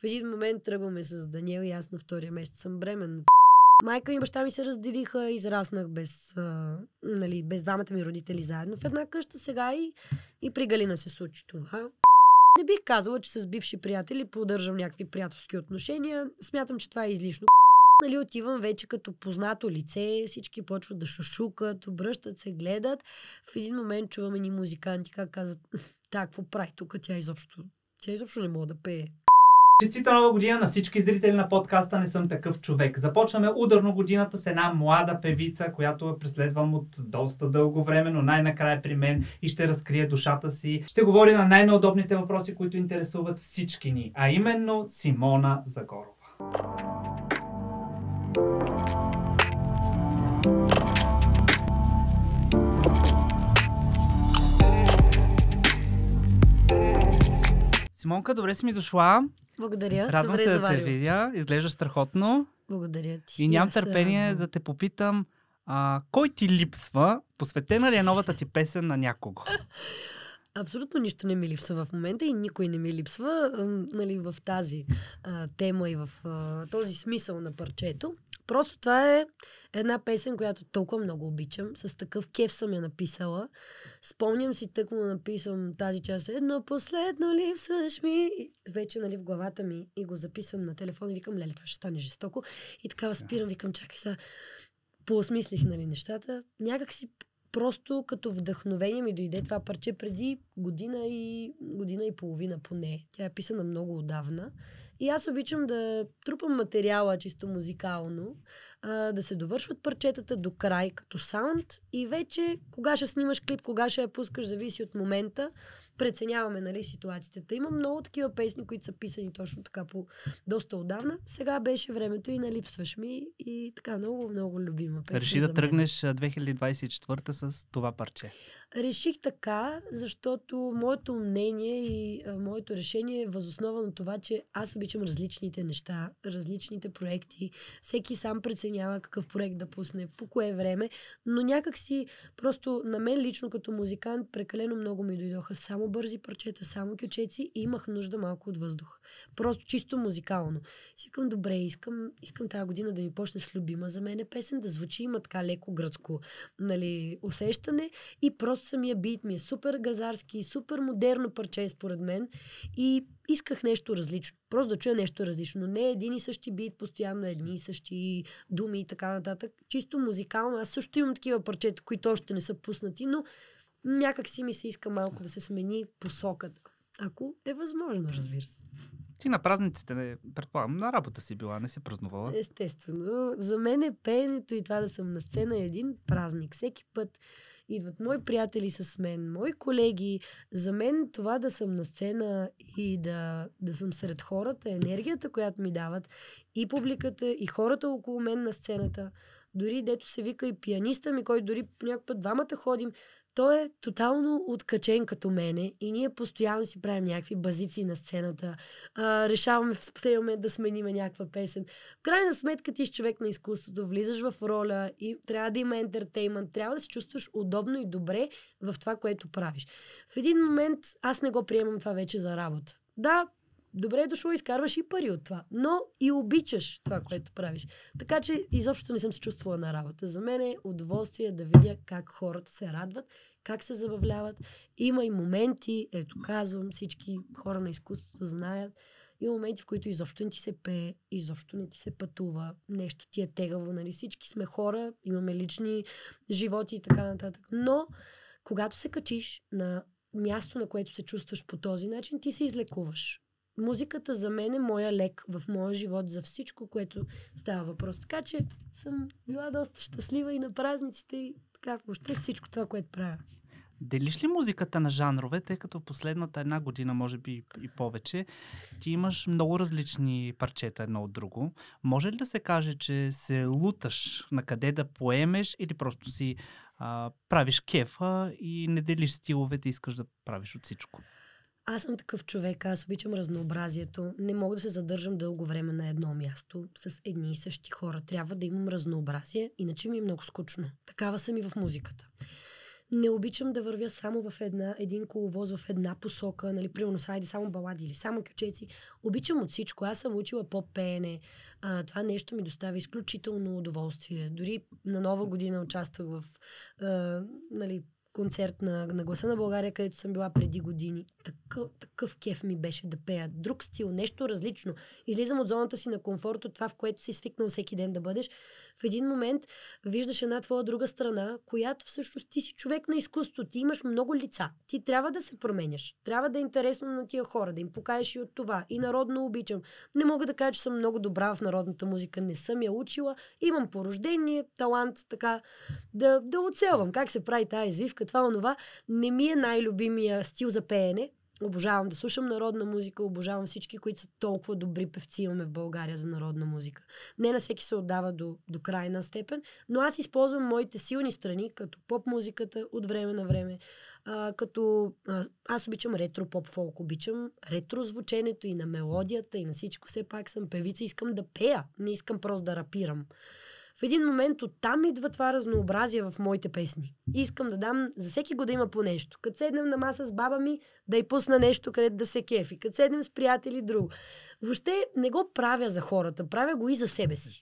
В един момент тръгваме с Даниел и аз на втория месец съм бременна. Майка и баща ми се разделиха, израснах без, а, нали, без двамата ми родители заедно в една къща сега и, и при Галина се случи това. Не бих казала, че с бивши приятели поддържам някакви приятелски отношения. Смятам, че това е излишно. Нали, отивам вече като познато лице, всички почват да шушукат, обръщат се, гледат. В един момент чуваме ни музиканти, как казват, так, какво прави тук, тя изобщо, тя изобщо не мога да пее. Честита нова година на всички зрители на подкаста Не съм такъв човек. Започваме ударно годината с една млада певица, която е преследвам от доста дълго време, но най-накрая при мен и ще разкрие душата си. Ще говори на най-неудобните въпроси, които интересуват всички ни, а именно Симона Загорова. Симонка, добре си ми дошла. Благодаря. Радвам добре се заварил. да те видя. Изглежда страхотно. Благодаря ти. И нямам търпение да те попитам а, кой ти липсва? Посветена ли е новата ти песен на някого? Абсолютно нищо не ми липсва в момента и никой не ми липсва нали, в тази а, тема и в а, този смисъл на парчето. Просто това е една песен, която толкова много обичам. С такъв кеф съм я написала. Спомням си, тък му написвам тази част. Едно последно липсваш ми. И вече нали, в главата ми и го записвам на телефон, и викам, леле, това ще стане жестоко. И такава спирам, викам, чакай сега. Поосмислих нали, нещата. Някак си просто като вдъхновение ми дойде това парче преди година и, година и половина поне. Тя е писана много отдавна и аз обичам да трупам материала чисто музикално, а, да се довършват парчетата до край като саунд и вече кога ще снимаш клип, кога ще я пускаш, зависи от момента. Преценяваме нали, ситуацията. Има много такива песни, които са писани точно така по доста отдавна. Сега беше времето и налипсваш ми и така много, много любима песен. Реши да тръгнеш 2024 с това парче. Реших така, защото моето мнение и а, моето решение е възоснова на това, че аз обичам различните неща, различните проекти. Всеки сам преценява какъв проект да пусне, по кое време, но някак си просто на мен лично като музикант прекалено много ми дойдоха само бързи парчета, само кючеци и имах нужда малко от въздух. Просто чисто музикално. Сикам, добре, искам, искам тази година да ми почне с любима за мен песен, да звучи има така леко гръцко нали, усещане и просто Просто самия бит ми е супер газарски, супер модерно парче според мен и исках нещо различно. Просто да чуя нещо различно. не един и същи бит, постоянно едни и същи думи и така нататък. Чисто музикално. Аз също имам такива парчета, които още не са пуснати, но някак си ми се иска малко да се смени посоката. Ако е възможно, разбира се. Ти на празниците, не, предполагам, на работа си била, не си празнувала. Естествено. За мен е пеенето и това да съм на сцена е един празник. Всеки път идват мои приятели с мен, мои колеги. За мен това да съм на сцена и да, да съм сред хората, енергията, която ми дават и публиката, и хората около мен на сцената, дори дето се вика и пианиста ми, който дори някакъв път двамата ходим, той е тотално откачен като мене и ние постоянно си правим някакви базици на сцената. А, решаваме в последния момент да смениме някаква песен. В крайна сметка ти си човек на изкуството, влизаш в роля и трябва да има ентертеймент, трябва да се чувстваш удобно и добре в това, което правиш. В един момент аз не го приемам това вече за работа. Да, добре е дошло, изкарваш и пари от това. Но и обичаш това, което правиш. Така че изобщо не съм се чувствала на работа. За мен е удоволствие да видя как хората се радват, как се забавляват. Има и моменти, ето казвам, всички хора на изкуството знаят, има моменти, в които изобщо не ти се пее, изобщо не ти се пътува, нещо ти е тегаво, нали? Всички сме хора, имаме лични животи и така нататък. Но, когато се качиш на място, на което се чувстваш по този начин, ти се излекуваш музиката за мен е моя лек в моя живот, за всичко, което става въпрос. Така че съм била доста щастлива и на празниците и така въобще всичко това, което правя. Делиш ли музиката на жанрове, тъй като последната една година, може би и повече, ти имаш много различни парчета едно от друго. Може ли да се каже, че се луташ на къде да поемеш или просто си а, правиш кефа и не делиш стиловете, искаш да правиш от всичко? Аз съм такъв човек, аз обичам разнообразието. Не мога да се задържам дълго време на едно място с едни и същи хора. Трябва да имам разнообразие, иначе ми е много скучно. Такава съм и в музиката. Не обичам да вървя само в една, един коловоз в една посока, нали, примерно сайде само балади или само кючеци. Обичам от всичко. Аз съм учила по-пеене. А, това нещо ми доставя изключително удоволствие. Дори на нова година участвах в а, нали, концерт на, на Гласа на България, където съм била преди години. Такъв, такъв кеф ми беше да пея. Друг стил, нещо различно. Излизам от зоната си на комфорт, от това, в което си свикнал всеки ден да бъдеш в един момент виждаш една твоя друга страна, която всъщност ти си човек на изкуството, ти имаш много лица. Ти трябва да се променяш. Трябва да е интересно на тия хора, да им покажеш и от това. И народно обичам. Не мога да кажа, че съм много добра в народната музика. Не съм я учила. Имам порождение, талант, така да, да оцелвам. Как се прави тази извивка, това, онова. Не ми е най-любимия стил за пеене, Обожавам да слушам народна музика, обожавам всички, които са толкова добри певци имаме в България за народна музика. Не на всеки се отдава до, до крайна степен, но аз използвам моите силни страни, като поп музиката от време на време, а, като а, аз обичам ретро поп фолк, обичам ретро звученето и на мелодията и на всичко. Все пак съм певица, искам да пея, не искам просто да рапирам в един момент оттам идва това разнообразие в моите песни. И искам да дам за всеки го да има по нещо. Като седнем на маса с баба ми, да й пусна нещо, където да се кефи. Като седнем с приятели, друго. Въобще не го правя за хората, правя го и за себе си.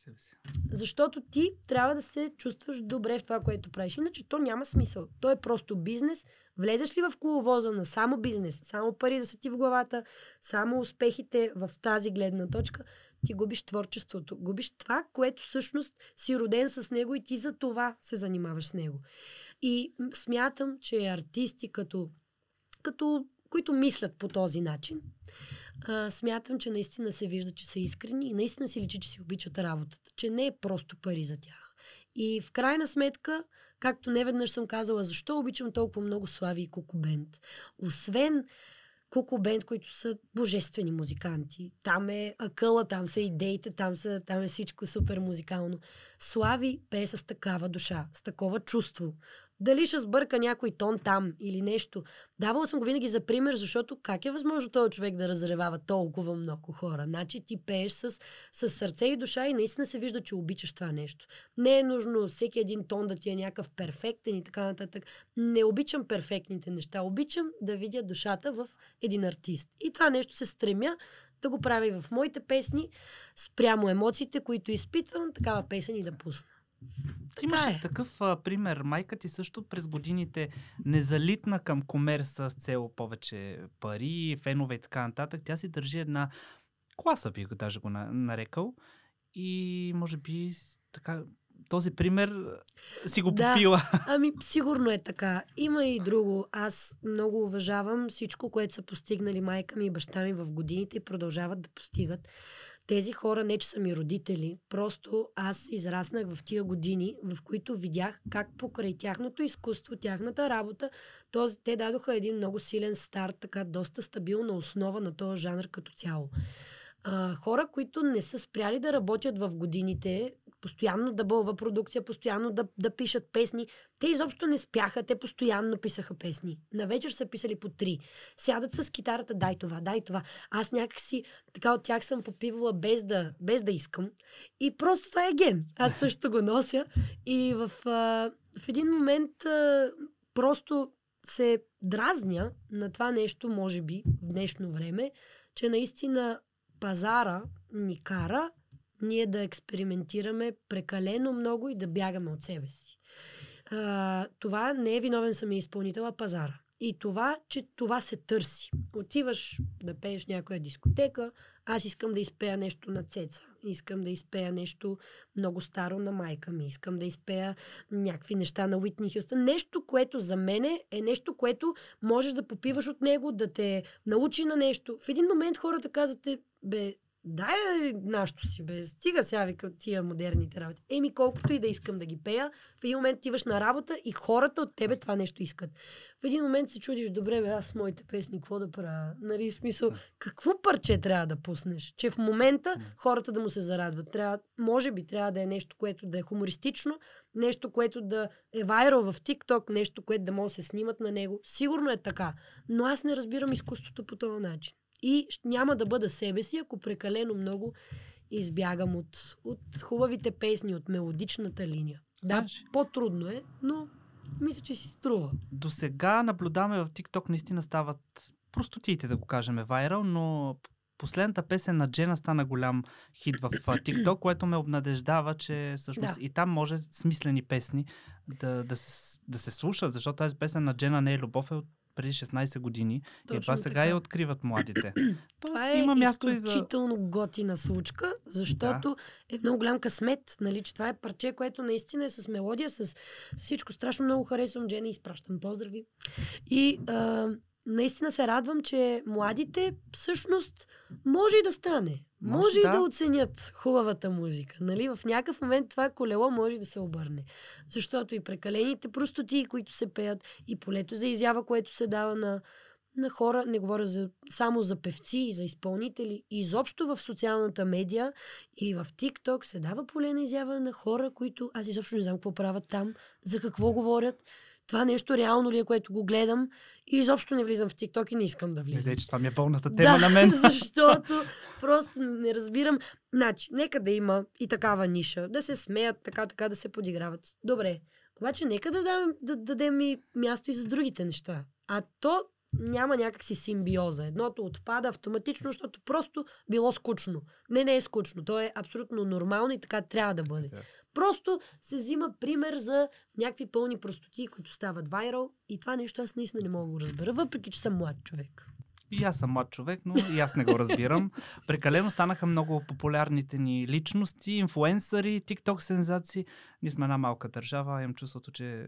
Защото ти трябва да се чувстваш добре в това, което правиш. Иначе то няма смисъл. То е просто бизнес. Влезеш ли в коловоза на само бизнес, само пари да са ти в главата, само успехите в тази гледна точка, ти губиш творчеството. Губиш това, което всъщност си роден с него и ти за това се занимаваш с него. И смятам, че артисти като, като които мислят по този начин, а, смятам, че наистина се вижда, че са искрени и наистина си личи, че си обичат работата, че не е просто пари за тях. И в крайна сметка, както неведнъж съм казала, защо обичам толкова много Слави и Кокубент? Освен Куку Бенд, които са божествени музиканти. Там е акъла, там са идеите, там, са, там е всичко супер музикално. Слави пее с такава душа, с такова чувство. Дали ще сбърка някой тон там или нещо. Давала съм го винаги за пример, защото как е възможно този човек да разревава толкова много хора? Значи ти пееш с, с сърце и душа и наистина се вижда, че обичаш това нещо. Не е нужно всеки един тон да ти е някакъв перфектен и така нататък. Не обичам перфектните неща. Обичам да видя душата в един артист. И това нещо се стремя да го правя и в моите песни, спрямо емоциите, които изпитвам, такава песен и да пусна. Така Имаше е. такъв а, пример. Майка ти също през годините не залитна към комерса с цел повече пари, фенове и така нататък. Тя си държи една класа, бих го даже го на, нарекал. И може би така този пример си го попила. Да, ами, сигурно е така. Има и друго. Аз много уважавам всичко, което са постигнали майка ми и баща ми в годините и продължават да постигат. Тези хора не, че са ми родители, просто аз израснах в тия години, в които видях как покрай тяхното изкуство, тяхната работа, този, те дадоха един много силен старт, така доста стабилна основа на този жанр като цяло. А, хора, които не са спряли да работят в годините, постоянно да бълва продукция, постоянно да, да пишат песни. Те изобщо не спяха, те постоянно писаха песни. На вечер са писали по три. Сядат с китарата, дай това, дай това. Аз някакси така от тях съм попивала без да, без да искам. И просто това е ген. Аз също го нося. И в, а, в един момент а, просто се дразня на това нещо, може би, в днешно време, че наистина пазара ни кара ние да експериментираме прекалено много и да бягаме от себе си. А, това не е виновен самия изпълнител, а пазара. И това, че това се търси. Отиваш да пееш някоя дискотека, аз искам да изпея нещо на цеца, искам да изпея нещо много старо на майка ми, искам да изпея някакви неща на Уитни Хюстън. Нещо, което за мене е нещо, което можеш да попиваш от него, да те научи на нещо. В един момент хората казвате, бе, дай нашето си, бе, стига сега, вика, тия модерните работи. Еми, колкото и да искам да ги пея, в един момент ти на работа и хората от тебе това нещо искат. В един момент се чудиш, добре, бе, аз моите песни, какво да правя? Нали, смисъл, какво парче трябва да пуснеш? Че в момента хората да му се зарадват. Трябва, може би трябва да е нещо, което да е хумористично, нещо, което да е вайро в ТикТок, нещо, което да може да се снимат на него. Сигурно е така. Но аз не разбирам изкуството по този начин. И няма да бъда себе си, ако прекалено много избягам от, от хубавите песни, от мелодичната линия. Знаеш? Да, по-трудно е, но мисля, че си струва. До сега наблюдаваме в TikTok наистина стават простотиите, да го кажем, вайрал, но последната песен на Джена стана голям хит в TikTok, което ме обнадеждава, че всъщност да. и там може смислени песни да, да, се, да се слушат, защото тази песен на Джена не е любов, е от преди 16 години. Точно и това сега така. я откриват младите. това е има място изключително и за... готина случка, защото да. е много голям късмет. Нали, че това е парче, което наистина е с мелодия, с, с всичко. Страшно много харесвам Джени, изпращам поздрави. И а, наистина се радвам, че младите всъщност може и да стане. Може, да. и да оценят хубавата музика. Нали? В някакъв момент това колело може да се обърне. Защото и прекалените простоти, които се пеят, и полето за изява, което се дава на, на хора, не говоря за, само за певци и за изпълнители, изобщо в социалната медия и в Тикток, се дава поле на изява на хора, които аз изобщо не знам какво правят там, за какво говорят това нещо реално ли е, което го гледам и изобщо не влизам в ТикТок и не искам да влизам. Не, че това ми е пълната тема да, на мен. защото просто не разбирам. Значи, нека да има и такава ниша, да се смеят, така, така да се подиграват. Добре. Обаче, нека да дадем, да, дадем и място и за другите неща. А то няма някакси симбиоза. Едното отпада автоматично, защото просто било скучно. Не, не е скучно. То е абсолютно нормално и така трябва да бъде. Yeah. Просто се взима пример за някакви пълни простоти, които стават вайрал и това нещо аз наистина не мога да го разбера, въпреки че съм млад човек. И аз съм млад човек, но и аз не го разбирам. Прекалено станаха много популярните ни личности, инфлуенсъри, тикток сензации. Ние сме една малка държава, имам чувството, че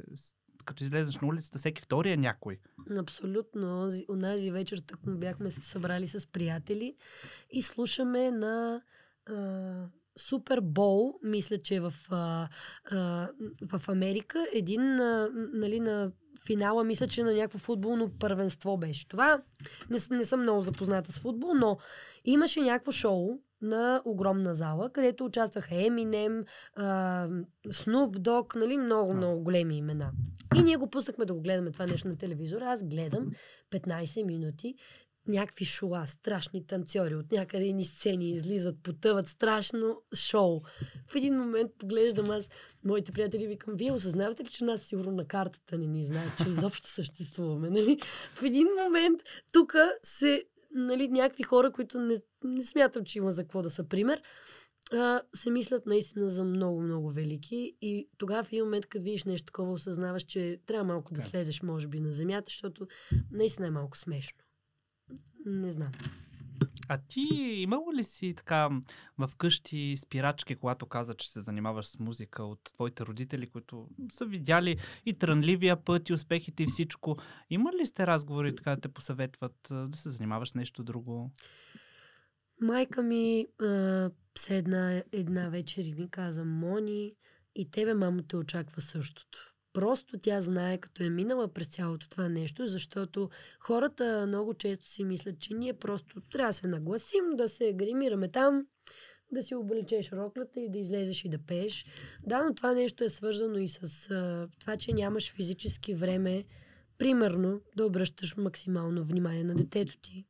като излезеш на улицата, всеки втори е някой. Абсолютно. унази вечер му бяхме се събрали с приятели и слушаме на Супер Бол, мисля, че е в, а, а, в Америка, един а, нали, на финала, мисля, че на някакво футболно първенство беше. Това не, не съм много запозната с футбол, но имаше някакво шоу на огромна зала, където участваха Eminem, Snoop Dogg, нали, много, много големи имена. И ние го пуснахме да го гледаме това нещо на телевизора. Аз гледам 15 минути някакви шула, страшни танцори, от някъде ни сцени излизат, потъват, страшно шоу. В един момент поглеждам аз, моите приятели викам, вие осъзнавате ли, че нас сигурно на картата не ни знаят, че изобщо съществуваме, нали? В един момент тук се, нали, някакви хора, които не, не смятам, че има за какво да са пример, а, се мислят наистина за много, много велики. И тогава в един момент, като видиш нещо такова, осъзнаваш, че трябва малко да, да слезеш, може би, на земята, защото наистина е малко смешно. Не знам. А ти имала ли си така в къщи спирачки, когато каза, че се занимаваш с музика от твоите родители, които са видяли и трънливия път, и успехите, и всичко? Има ли сте разговори, така да те посъветват да се занимаваш нещо друго? Майка ми а, една, една вечер и ми каза, Мони, и тебе мамо те очаква същото. Просто тя знае, като е минала през цялото това нещо, защото хората много често си мислят, че ние просто трябва да се нагласим, да се гримираме там, да си обличеш рокната и да излезеш и да пееш. Да, но това нещо е свързано и с а, това, че нямаш физически време, примерно, да обръщаш максимално внимание на детето ти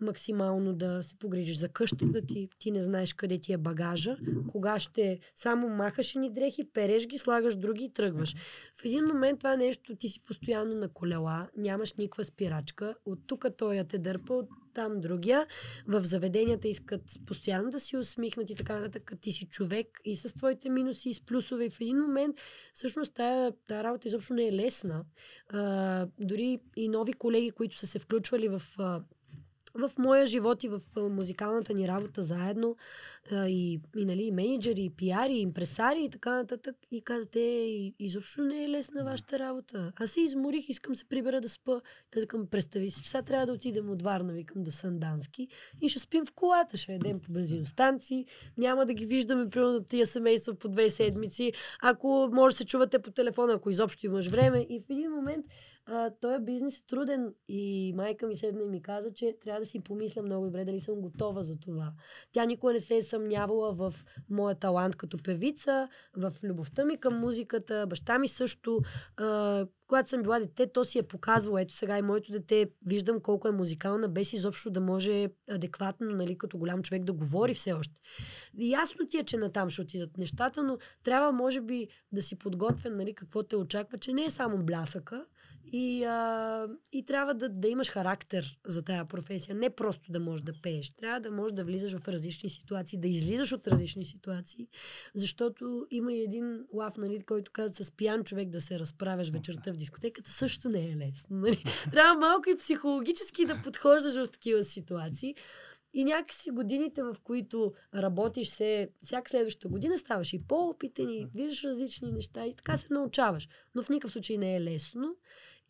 максимално да се погрижиш за къщата ти, ти не знаеш къде ти е багажа, кога ще само махаш ни дрехи, переш ги, слагаш други и тръгваш. В един момент това нещо ти си постоянно на колела, нямаш никаква спирачка, от тук той я те дърпа, от там другия. В заведенията искат постоянно да си усмихнат и така нататък. Ти си човек и с твоите минуси, и с плюсове. И в един момент, всъщност, тая, тая работа изобщо не е лесна. А, дори и нови колеги, които са се включвали в а, в моя живот и в музикалната ни работа заедно, и, и, нали, и менеджери, и пиари, и импресари и така нататък, и казват, е, изобщо не е лесна вашата работа. Аз се изморих, искам се прибера да спа. Я викам, представи си, че сега трябва да отидем от Варна, викам, до Сандански и ще спим в колата, ще едем по бензиностанции, няма да ги виждаме, примерно, тия семейства по две седмици, ако може да се чувате по телефона, ако изобщо имаш време. И в един момент а, той бизнес е труден. И майка ми седна и ми каза, че трябва да си помисля много добре дали съм готова за това. Тя никога не се е съмнявала в моя талант като певица, в любовта ми към музиката. Баща ми също, а, когато съм била дете, то си е показвало. Ето сега и моето дете виждам колко е музикална, без изобщо да може адекватно, нали, като голям човек да говори все още. И ясно ти е, че натам ще отидат нещата, но трябва, може би, да си подготвен, нали, какво те очаква, че не е само блясъка, и, а, и трябва да, да имаш характер за тая професия. Не просто да можеш да пееш. Трябва да можеш да влизаш в различни ситуации, да излизаш от различни ситуации. Защото има и един лав, нали, който казва с пиян човек да се разправяш вечерта в дискотеката. Също не е лесно. Нали? Трябва малко и психологически да подхождаш в такива ситуации. И някакси годините, в които работиш се, всяка следваща година ставаш и по-опитен и виждаш различни неща и така се научаваш. Но в никакъв случай не е лесно.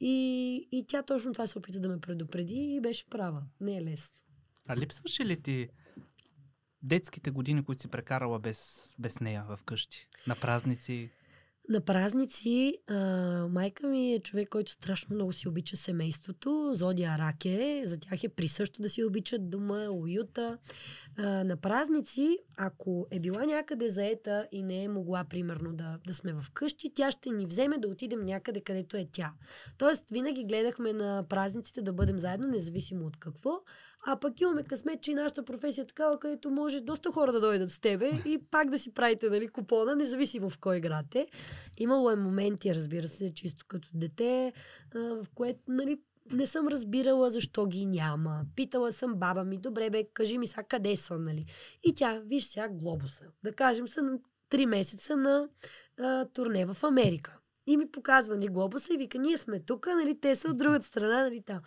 И, и тя точно това се опита да ме предупреди и беше права. Не е лесно. А липсваше ли ти детските години, които си прекарала без, без нея вкъщи? На празници? На празници а, майка ми е човек, който страшно много си обича семейството. Зодия Рак е. За тях е присъщо да си обичат дома, уюта. А, на празници, ако е била някъде заета и не е могла, примерно, да, да сме в къщи, тя ще ни вземе да отидем някъде, където е тя. Тоест, винаги гледахме на празниците да бъдем заедно, независимо от какво. А пък имаме късмет, че и нашата професия е такава, където може доста хора да дойдат с тебе и пак да си правите нали, купона, независимо в кой град е. Имало е моменти, разбира се, чисто като дете, в което нали, не съм разбирала защо ги няма. Питала съм баба ми, добре бе, кажи ми сега къде са, нали? И тя, виж сега глобуса. Да кажем са на 3 месеца на а, турне в Америка. И ми показва ни нали, глобуса и вика, ние сме тук, нали, те са от другата страна, нали, там.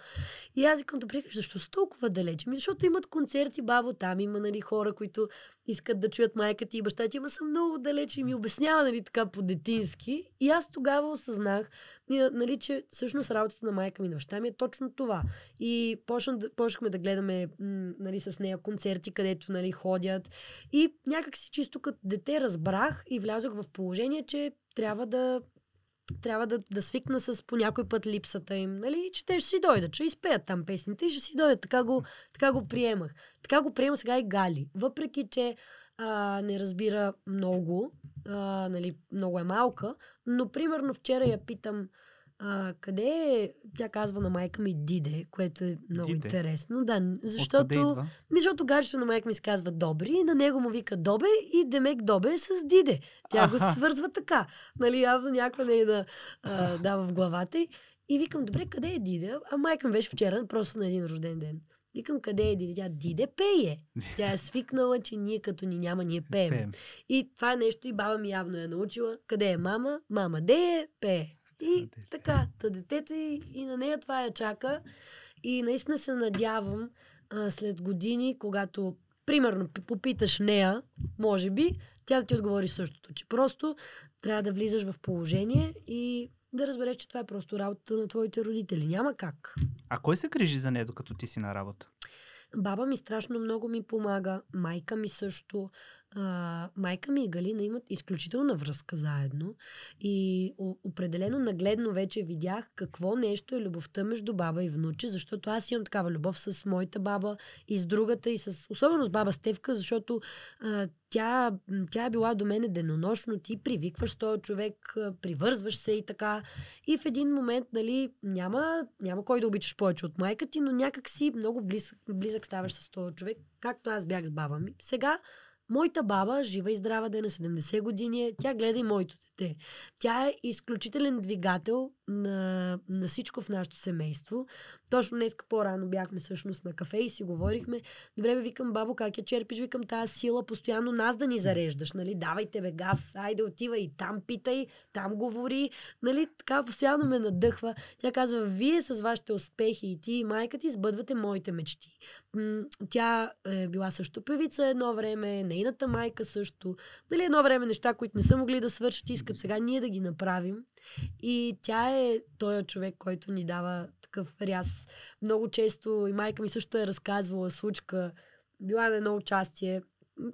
И аз викам, добре, защо са толкова далече? Ми, защото имат концерти, бабо, там има, нали, хора, които искат да чуят майка ти и баща ти, ама са много далече и ми обяснява, нали, така по-детински. И аз тогава осъзнах, нали, че всъщност работата на майка ми и на баща ми е точно това. И почнахме да гледаме, нали, с нея концерти, където, нали, ходят. И някак си чисто като дете разбрах и влязох в положение, че трябва да трябва да, да свикна с по някой път липсата им. Нали? Че те ще си дойдат, ще изпеят там песните и ще си дойдат. Така го, така го приемах. Така го приема сега и Гали. Въпреки, че а, не разбира много, а, нали, много е малка, но примерно вчера я питам, а, къде е? тя казва на майка ми Диде, което е много Диде. интересно. Да, защото, ми, защото гаджето на майка ми се казва Добри и на него му вика Добе и Демек Добе е с Диде. Тя А-ха. го свързва така. Нали, явно някаква не е да а, дава в главата й. И викам, добре, къде е Диде? А майка ми беше вчера, просто на един рожден ден. Викам, къде е Диде? Тя Диде пее. Тя е свикнала, че ние като ни няма, ние пеем. пеем. И това е нещо и баба ми явно е научила. Къде е мама? Мама де е? Пее. И така, та детето и, и на нея това я чака. И наистина се надявам а, след години, когато примерно попиташ нея, може би, тя да ти отговори същото, че просто трябва да влизаш в положение и да разбереш, че това е просто работата на твоите родители. Няма как. А кой се грижи за нея, докато ти си на работа? Баба ми страшно много ми помага, майка ми също, а, майка ми и Галина имат изключителна връзка заедно и о, определено нагледно вече видях какво нещо е любовта между баба и внуче, защото аз имам такава любов с моята баба и с другата и с, особено с баба Стевка, защото а, тя, тя е била до мене денонощно, ти привикваш този човек, привързваш се и така. И в един момент, нали, няма, няма кой да обичаш повече от майка ти, но някак си много близък, близък ставаш с този човек, както аз бях с баба ми. Сега Моята баба, жива и здрава да е на 70 години, тя гледа и моето дете. Тя е изключителен двигател на, на всичко в нашето семейство. Точно днес по-рано бяхме всъщност на кафе и си говорихме. Добре, бе, викам, бабо, как я черпиш? Викам, тази сила постоянно нас да ни зареждаш, нали? Давайте тебе газ, айде отивай, там питай, там говори, нали? Така постоянно ме надъхва. Тя казва, вие с вашите успехи и ти и майка ти сбъдвате моите мечти. Тя е била също певица едно време, нейната майка също. Нали, едно време неща, които не са могли да свършат, искат сега ние да ги направим. И тя е този е човек, който ни дава такъв ряз. Много често и майка ми също е разказвала случка. Била на едно участие.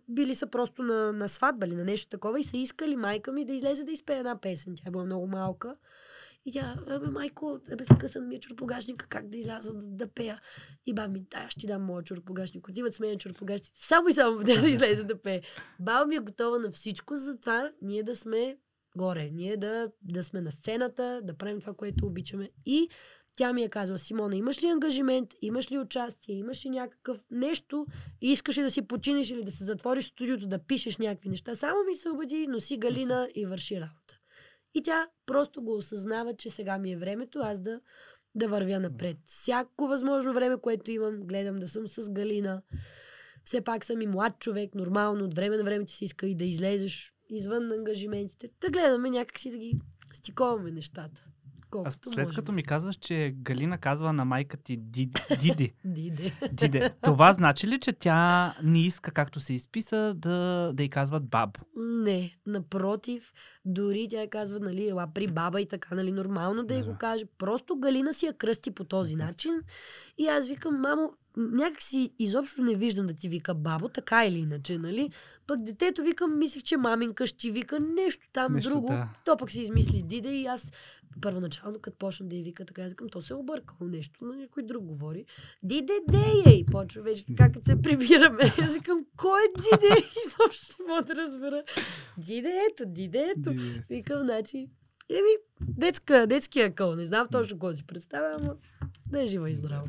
Били са просто на, на сватба или на нещо такова и са искали майка ми да излезе да изпее една песен. Тя е била много малка. И тя, бе, майко, бе, скъсан ми е чурпогашника, как да изляза да, да пея? И баба ми, да, ще ти дам моя чурпогашник. Отиват с мен чурпогашниците. Само и само да излезе да пее. Баба ми е готова на всичко, затова ние да сме горе. Ние да, да сме на сцената, да правим това, което обичаме. И тя ми е казала, Симона, имаш ли ангажимент, имаш ли участие, имаш ли някакъв нещо, искаш ли да си починиш или да се затвориш в студиото, да пишеш някакви неща. Само ми се обади, носи галина и върши работа. И тя просто го осъзнава, че сега ми е времето аз да, да вървя напред. Всяко възможно време, което имам, гледам да съм с галина. Все пак съм и млад човек, нормално, от време на време ти се иска и да излезеш извън ангажиментите, да гледаме някакси да ги стиковаме нещата. Колко а след може. като ми казваш, че Галина казва на майка ти Диди. Диде. Диде. Това значи ли, че тя не иска, както се изписа, да, да й казват бабо? Не, напротив. Дори тя казва, нали, ела при баба и така, нали, нормално да, да. й го каже. Просто Галина си я кръсти по този начин. И аз викам, мамо, някакси изобщо не виждам да ти вика бабо, така или иначе, нали? Пък детето викам, мислех, че маминка ще ти вика нещо там нещо, друго. Да. То пък си измисли диде и аз първоначално, като почна да я вика така, казвам, то се е объркало нещо, но някой друг говори. Диде, де, е? И Почва вече така, като се прибираме. Аз викам, кой е диде? Изобщо не мога да разбера. Диде, ето, диде, ето. Викам, значи, еми, детска, детския къл. Не знам точно кой си представя, но да е жива и здраво.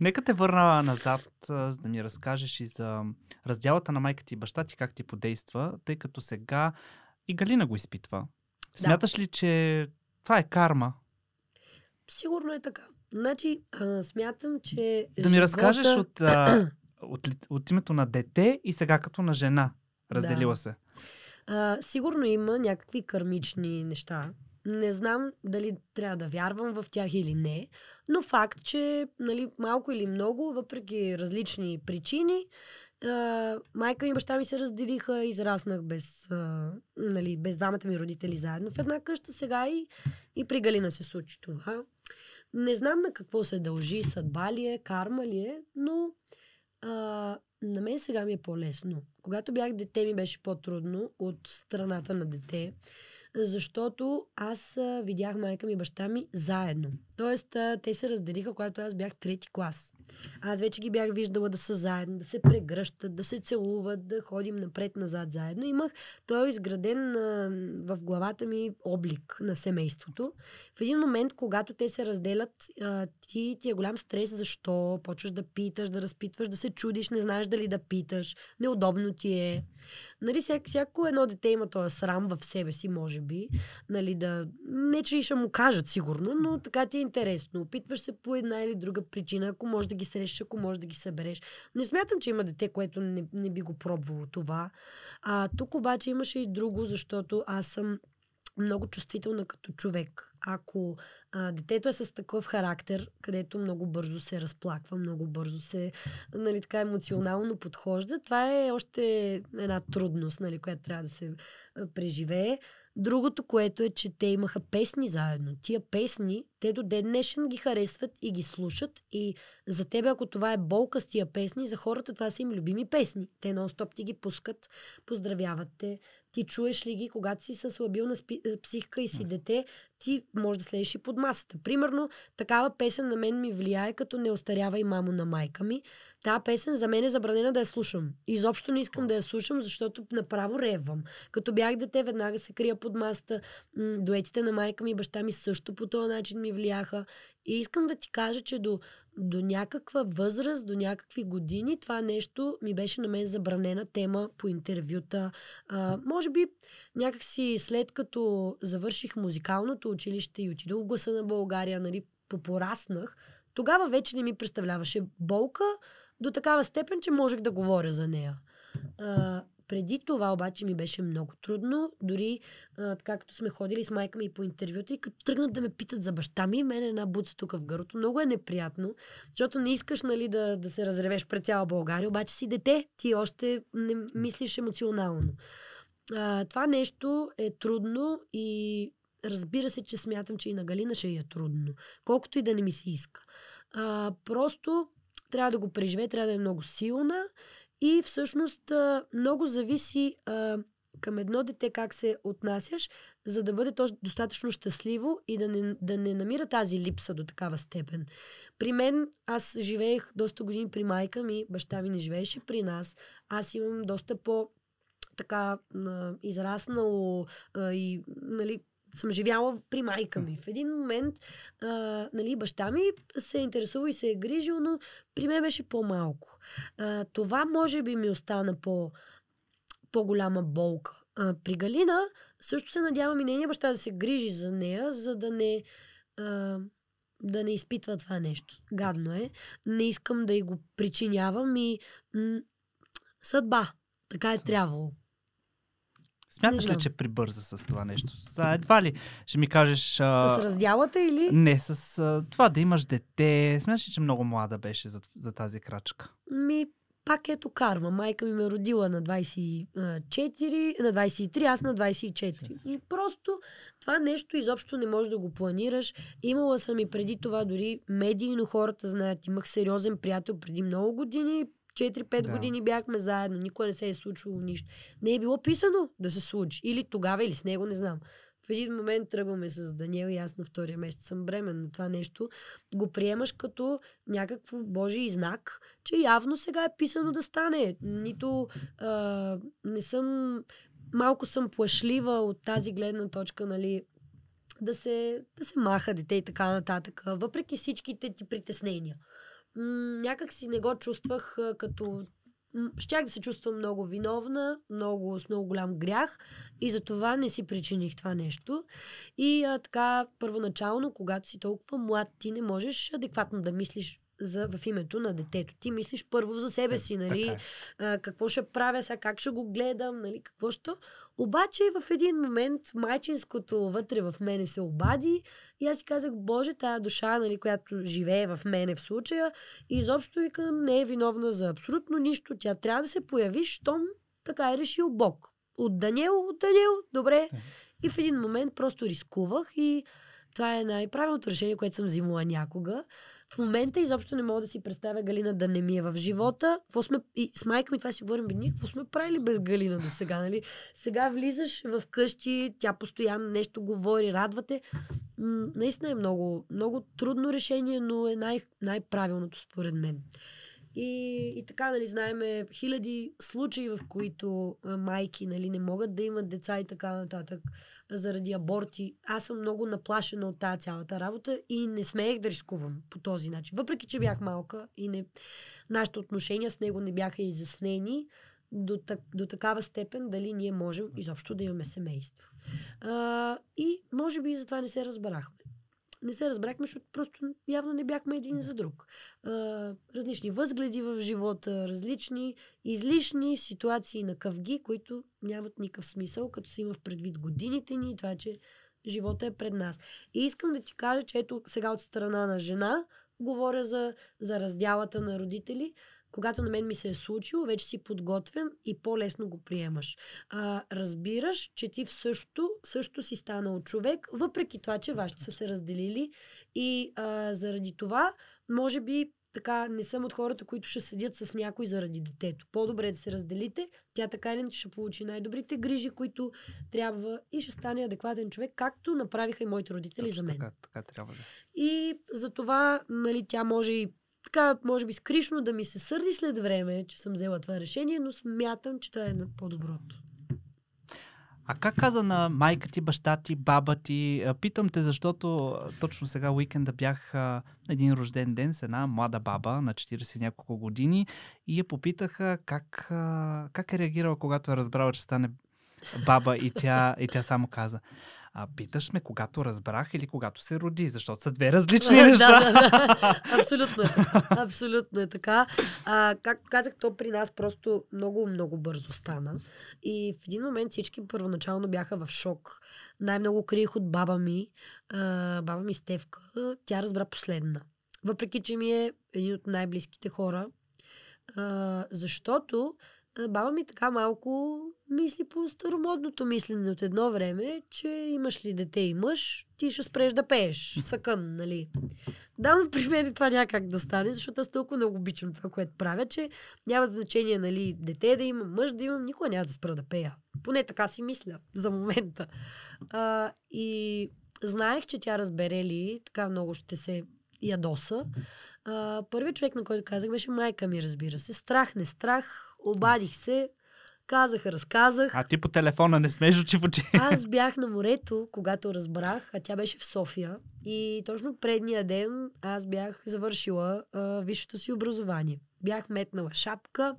Нека те върна назад, за да ми разкажеш и за раздялата на майката ти и баща ти, как ти подейства, тъй като сега и Галина го изпитва. Смяташ ли, че това е карма? Сигурно е така. Значи, а, смятам, че. Да ми живота... разкажеш от, а, от, от името на дете и сега като на жена. Разделила да. се. А, сигурно има някакви кармични неща, не знам дали трябва да вярвам в тях или не, но факт, че нали, малко или много, въпреки различни причини, майка и баща ми се разделиха, израснах без, нали, без двамата ми родители заедно в една къща сега и, и при Галина се случи това. Не знам на какво се дължи, съдба ли е, карма ли е, но а, на мен сега ми е по-лесно. Когато бях дете ми беше по-трудно от страната на дете защото аз видях майка ми и баща ми заедно. Тоест, те се разделиха, когато аз бях трети клас. Аз вече ги бях виждала да са заедно, да се прегръщат, да се целуват, да ходим напред-назад заедно. Имах той е изграден а, в главата ми облик на семейството. В един момент, когато те се разделят, а, ти, ти е голям стрес, защо почваш да питаш, да разпитваш, да се чудиш, не знаеш дали да питаш, неудобно ти е. Нали, всяко, всяко едно дете има този срам в себе си, може може би, нали, да... Не, че ще му кажат, сигурно, но така ти е интересно. Опитваш се по една или друга причина, ако може да ги срещаш, ако може да ги събереш. Не смятам, че има дете, което не, не би го пробвало това. А, тук обаче имаше и друго, защото аз съм много чувствителна като човек. Ако а, детето е с такъв характер, където много бързо се разплаква, много бързо се нали, така емоционално подхожда, това е още една трудност, нали, която трябва да се преживее. Другото, което е, че те имаха песни заедно. Тия песни, те до ден днешен ги харесват и ги слушат. И за тебе, ако това е болка с тия песни, за хората това са им любими песни. Те нон-стоп ти ги пускат, поздравяват те. Ти чуеш ли ги, когато си със слабилна психика и си дете, ти може да следиш и под масата. Примерно, такава песен на мен ми влияе като Не остарява и мамо на майка ми. Та песен за мен е забранена да я слушам. Изобщо не искам да я слушам, защото направо реввам. Като бях дете, веднага се крия под масата. Дуетите на майка ми и баща ми също по този начин ми влияха. И искам да ти кажа, че до, до някаква възраст, до някакви години, това нещо ми беше на мен забранена тема по интервюта. А, може би някакси след като завърших музикалното училище и отидох в гласа на България, нали, попораснах, тогава вече не ми представляваше болка до такава степен, че можех да говоря за нея. А, преди това обаче ми беше много трудно. Дори а, така като сме ходили с майка ми по интервюта и като тръгнат да ме питат за баща ми, мен една буца тук в гърлото. Много е неприятно, защото не искаш нали, да, да се разревеш пред цяла България, обаче си дете, ти още не мислиш емоционално. А, това нещо е трудно и разбира се, че смятам, че и на Галина ще е трудно. Колкото и да не ми се иска. А, просто трябва да го преживее, трябва да е много силна и всъщност а, много зависи а, към едно дете как се отнасяш, за да бъде то достатъчно щастливо и да не, да не намира тази липса до такава степен. При мен, аз живеех доста години при майка ми, баща ми не живееше при нас. Аз имам доста по така а, израснало а, и нали, съм живяла при майка ми. В един момент, а, нали, баща ми се е интересува и се е грижил, но при мен беше по-малко. А, това може би ми остана по- по-голяма болка. А, при Галина също се надявам и нейния баща да се грижи за нея, за да не... А, да не изпитва това нещо. Гадно е. Не искам да й го причинявам и м- съдба. Така е трябвало. Смяташ ли, че прибърза с това нещо? За едва ли ще ми кажеш... А... С раздялата или? Не, с а, това да имаш дете. Смяташ ли, че много млада беше за, за тази крачка? Ми, пак ето карма. Майка ми ме е родила на 24, на 23, аз на 24. И просто това нещо изобщо не можеш да го планираш. Имала съм и преди това дори медийно хората знаят. Имах сериозен приятел преди много години, 4-5 да. години бяхме заедно, никога не се е случило нищо. Не е било писано да се случи. Или тогава, или с него, не знам. В един момент тръгваме с Даниел и аз на втория месец съм бремен на Това нещо го приемаш като някакво Божий знак, че явно сега е писано да стане. Нито а, не съм... Малко съм плашлива от тази гледна точка, нали, да се, да се маха дете и така нататък, въпреки всичките ти притеснения м- някак си не го чувствах а, като... щях да се чувствам много виновна, много, с много голям грях и за това не си причиних това нещо. И а, така, първоначално, когато си толкова млад, ти не можеш адекватно да мислиш за, в името на детето. Ти мислиш първо за себе си, нали? Е. А, какво ще правя сега, как ще го гледам, нали? Какво ще. Обаче в един момент майчинското вътре в мене се обади и аз си казах, Боже, тая душа, нали, която живее в мене в случая, и изобщо викам, не е виновна за абсолютно нищо. Тя трябва да се появи, щом така е решил Бог. От Даниел, от Даниел, добре. И в един момент просто рискувах и това е най-правилното решение, което съм взимала някога. В момента изобщо не мога да си представя Галина да не ми е в живота. Какво сме, и с майка ми това си говорим, ние какво сме правили без Галина до сега, нали? Сега влизаш в къщи, тя постоянно нещо говори, радвате. наистина е много, много трудно решение, но е най- най-правилното според мен. И, и така, нали, знаеме хиляди случаи, в които а, майки нали, не могат да имат деца и така нататък заради аборти. Аз съм много наплашена от тази цялата работа и не смеех да рискувам по този начин. Въпреки, че бях малка и не, нашите отношения с него не бяха изяснени до, так, до такава степен дали ние можем изобщо да имаме семейство. А, и може би и затова не се разбрахме не се разбрахме, защото просто явно не бяхме един за друг. А, различни възгледи в живота, различни излишни ситуации на къвги, които нямат никакъв смисъл, като се има в предвид годините ни и това, че живота е пред нас. И искам да ти кажа, че ето сега от страна на жена, говоря за, за раздялата на родители, когато на мен ми се е случило, вече си подготвен и по-лесно го приемаш. А, разбираш, че ти също, също си станал човек, въпреки това, че вашите са се разделили и а, заради това, може би, така, не съм от хората, които ще седят с някой заради детето. По-добре е да се разделите, тя така или иначе ще получи най-добрите грижи, които трябва и ще стане адекватен човек, както направиха и моите родители Точно за мен. Така, така трябва да. Е. И за това, нали, тя може и така, може би скришно да ми се сърди след време, че съм взела това решение, но смятам, че това е на по-доброто. А как каза на майка ти, баща ти, баба ти? Питам те, защото точно сега уикенда бях на един рожден ден с една млада баба на 40 няколко години и я попитаха как, как е реагирала, когато е разбрала, че стане баба и тя, и тя само каза а, питаш ме, когато разбрах или когато се роди, защото са две различни неща. да, да, да. Абсолютно. Е. Абсолютно е така. А, както казах, то при нас просто много, много бързо стана. И в един момент всички първоначално бяха в шок. Най-много криех от баба ми, а, баба ми Стевка. Тя разбра последна. Въпреки, че ми е един от най-близките хора, а, защото баба ми така малко мисли по старомодното мислене от едно време, че имаш ли дете и мъж, ти ще спреш да пееш. Съкън, нали? Да, но при мен това няма как да стане, защото аз толкова много обичам това, което правя, че няма значение, нали, дете да имам, мъж да имам, никога няма да спра да пея. Поне така си мисля за момента. А, и знаех, че тя разбере ли, така много ще се ядоса. първият човек, на който казах, беше майка ми, разбира се. Страх, не страх, обадих се, Казах, разказах. А ти по телефона не смеш очи в очи. Аз бях на морето, когато разбрах, а тя беше в София. И точно предния ден аз бях завършила а, висшето си образование. Бях метнала шапка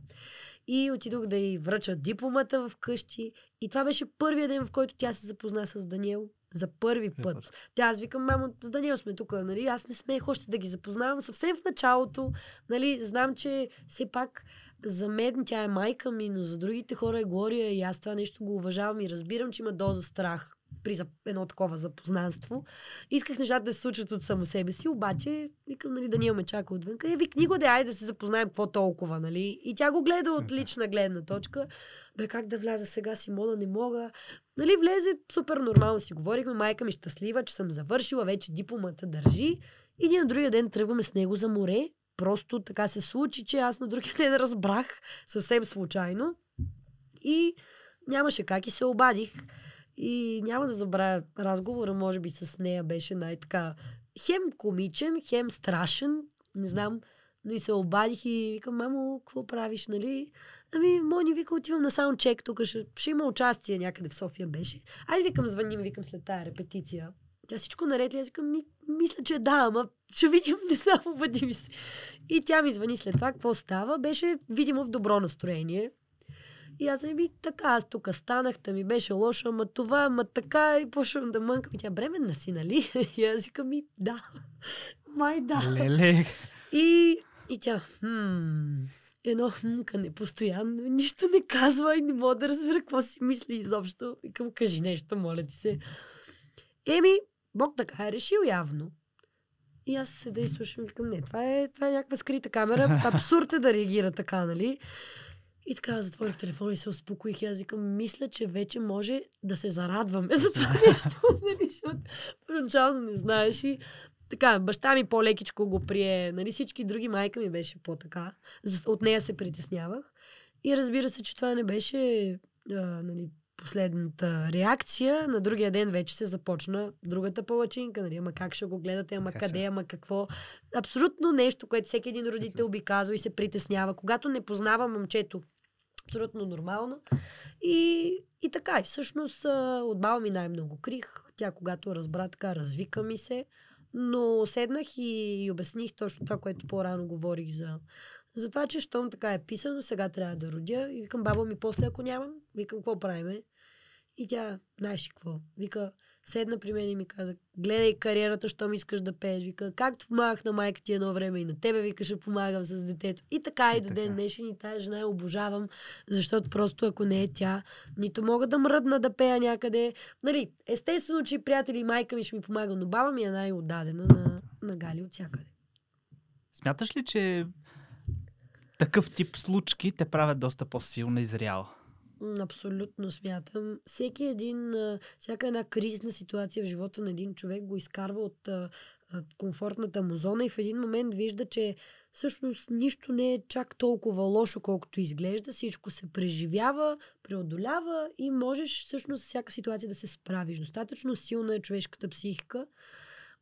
и отидох да й връча дипломата в къщи. И това беше първия ден, в който тя се запозна с Даниел. За първи е, път. Тя аз викам, мамо, с Даниел сме тук, нали? Аз не смех още да ги запознавам. Съвсем в началото, нали? Знам, че все пак за мен тя е майка ми, но за другите хора е Глория и аз това нещо го уважавам и разбирам, че има доза страх при едно такова запознанство. Исках нещата да се случат от само себе си, обаче викам, нали, да ние ме чака отвънка. Е, викни го да айде да се запознаем какво толкова, нали? И тя го гледа от лична гледна точка. Бе, как да вляза сега, Симона, не мога. Нали, влезе супер нормално си говорихме, майка ми щастлива, че съм завършила, вече дипломата държи. И ние на другия ден тръгваме с него за море Просто така се случи, че аз на другия ден разбрах съвсем случайно. И нямаше как и се обадих. И няма да забравя разговора, може би с нея беше най-така хем комичен, хем страшен, не знам, но и се обадих и викам, мамо, какво правиш, нали? Ами, Мони, вика, отивам на саундчек, тук ще, ще има участие някъде в София беше. Айде, викам, звъним, викам след тая репетиция. Тя всичко наред ли? Аз казвам, ми, мисля, че да, ама ще видим, не знам, обади ми се. И тя ми звъни след това, какво става. Беше видимо в добро настроение. И аз ми така, аз тук станах, та ми беше лошо, ама това, ама така и почвам да мънкам. И тя бременна си, нали? И аз казвам, ми, да, май да. Леле. И, и тя, хм, едно хмкане постоянно, нищо не казва и не мога да разбера какво си мисли изобщо. И към кажи нещо, моля ти се. Еми, Бог така е решил явно. И аз седа и слушам и към не. Това е, това е някаква скрита камера. Абсурд е да реагира така, нали? И така затворих телефона и се успокоих. И аз викам, мисля, че вече може да се зарадваме за това нещо. Нали? първоначално не знаеш. И така, баща ми по-лекичко го прие. Нали? Всички други майка ми беше по-така. От нея се притеснявах. И разбира се, че това не беше а, нали, последната реакция. На другия ден вече се започна другата палачинка. Нали? Ама как ще го гледате, ама как къде, ама какво. Абсолютно нещо, което всеки един родител би казал и се притеснява. Когато не познава момчето, абсолютно нормално. И, и така, и всъщност от баба ми най-много крих. Тя, когато разбра така, развика ми се. Но седнах и, и обясних точно това, което по-рано говорих за за това, че щом така е писано, сега трябва да родя. И викам баба ми, после ако нямам, викам какво правиме? И тя, знаеш какво? Вика, седна при мен и ми каза, гледай кариерата, що ми искаш да пееш. Вика, както помагах на майка ти едно време и на тебе, вика, ще помагам с детето. И така и, и до ден днешен и тази жена я обожавам, защото просто ако не е тя, нито мога да мръдна да пея някъде. Нали, естествено, че приятели и майка ми ще ми помага, но баба ми е най-отдадена на, на Гали от всякъде. Смяташ ли, че такъв тип случки те правят доста по-силна и зряла? Абсолютно смятам. Всеки един, всяка една кризисна ситуация в живота на един човек го изкарва от комфортната му зона и в един момент вижда, че всъщност нищо не е чак толкова лошо, колкото изглежда. Всичко се преживява, преодолява и можеш всъщност всяка ситуация да се справиш. Достатъчно силна е човешката психика,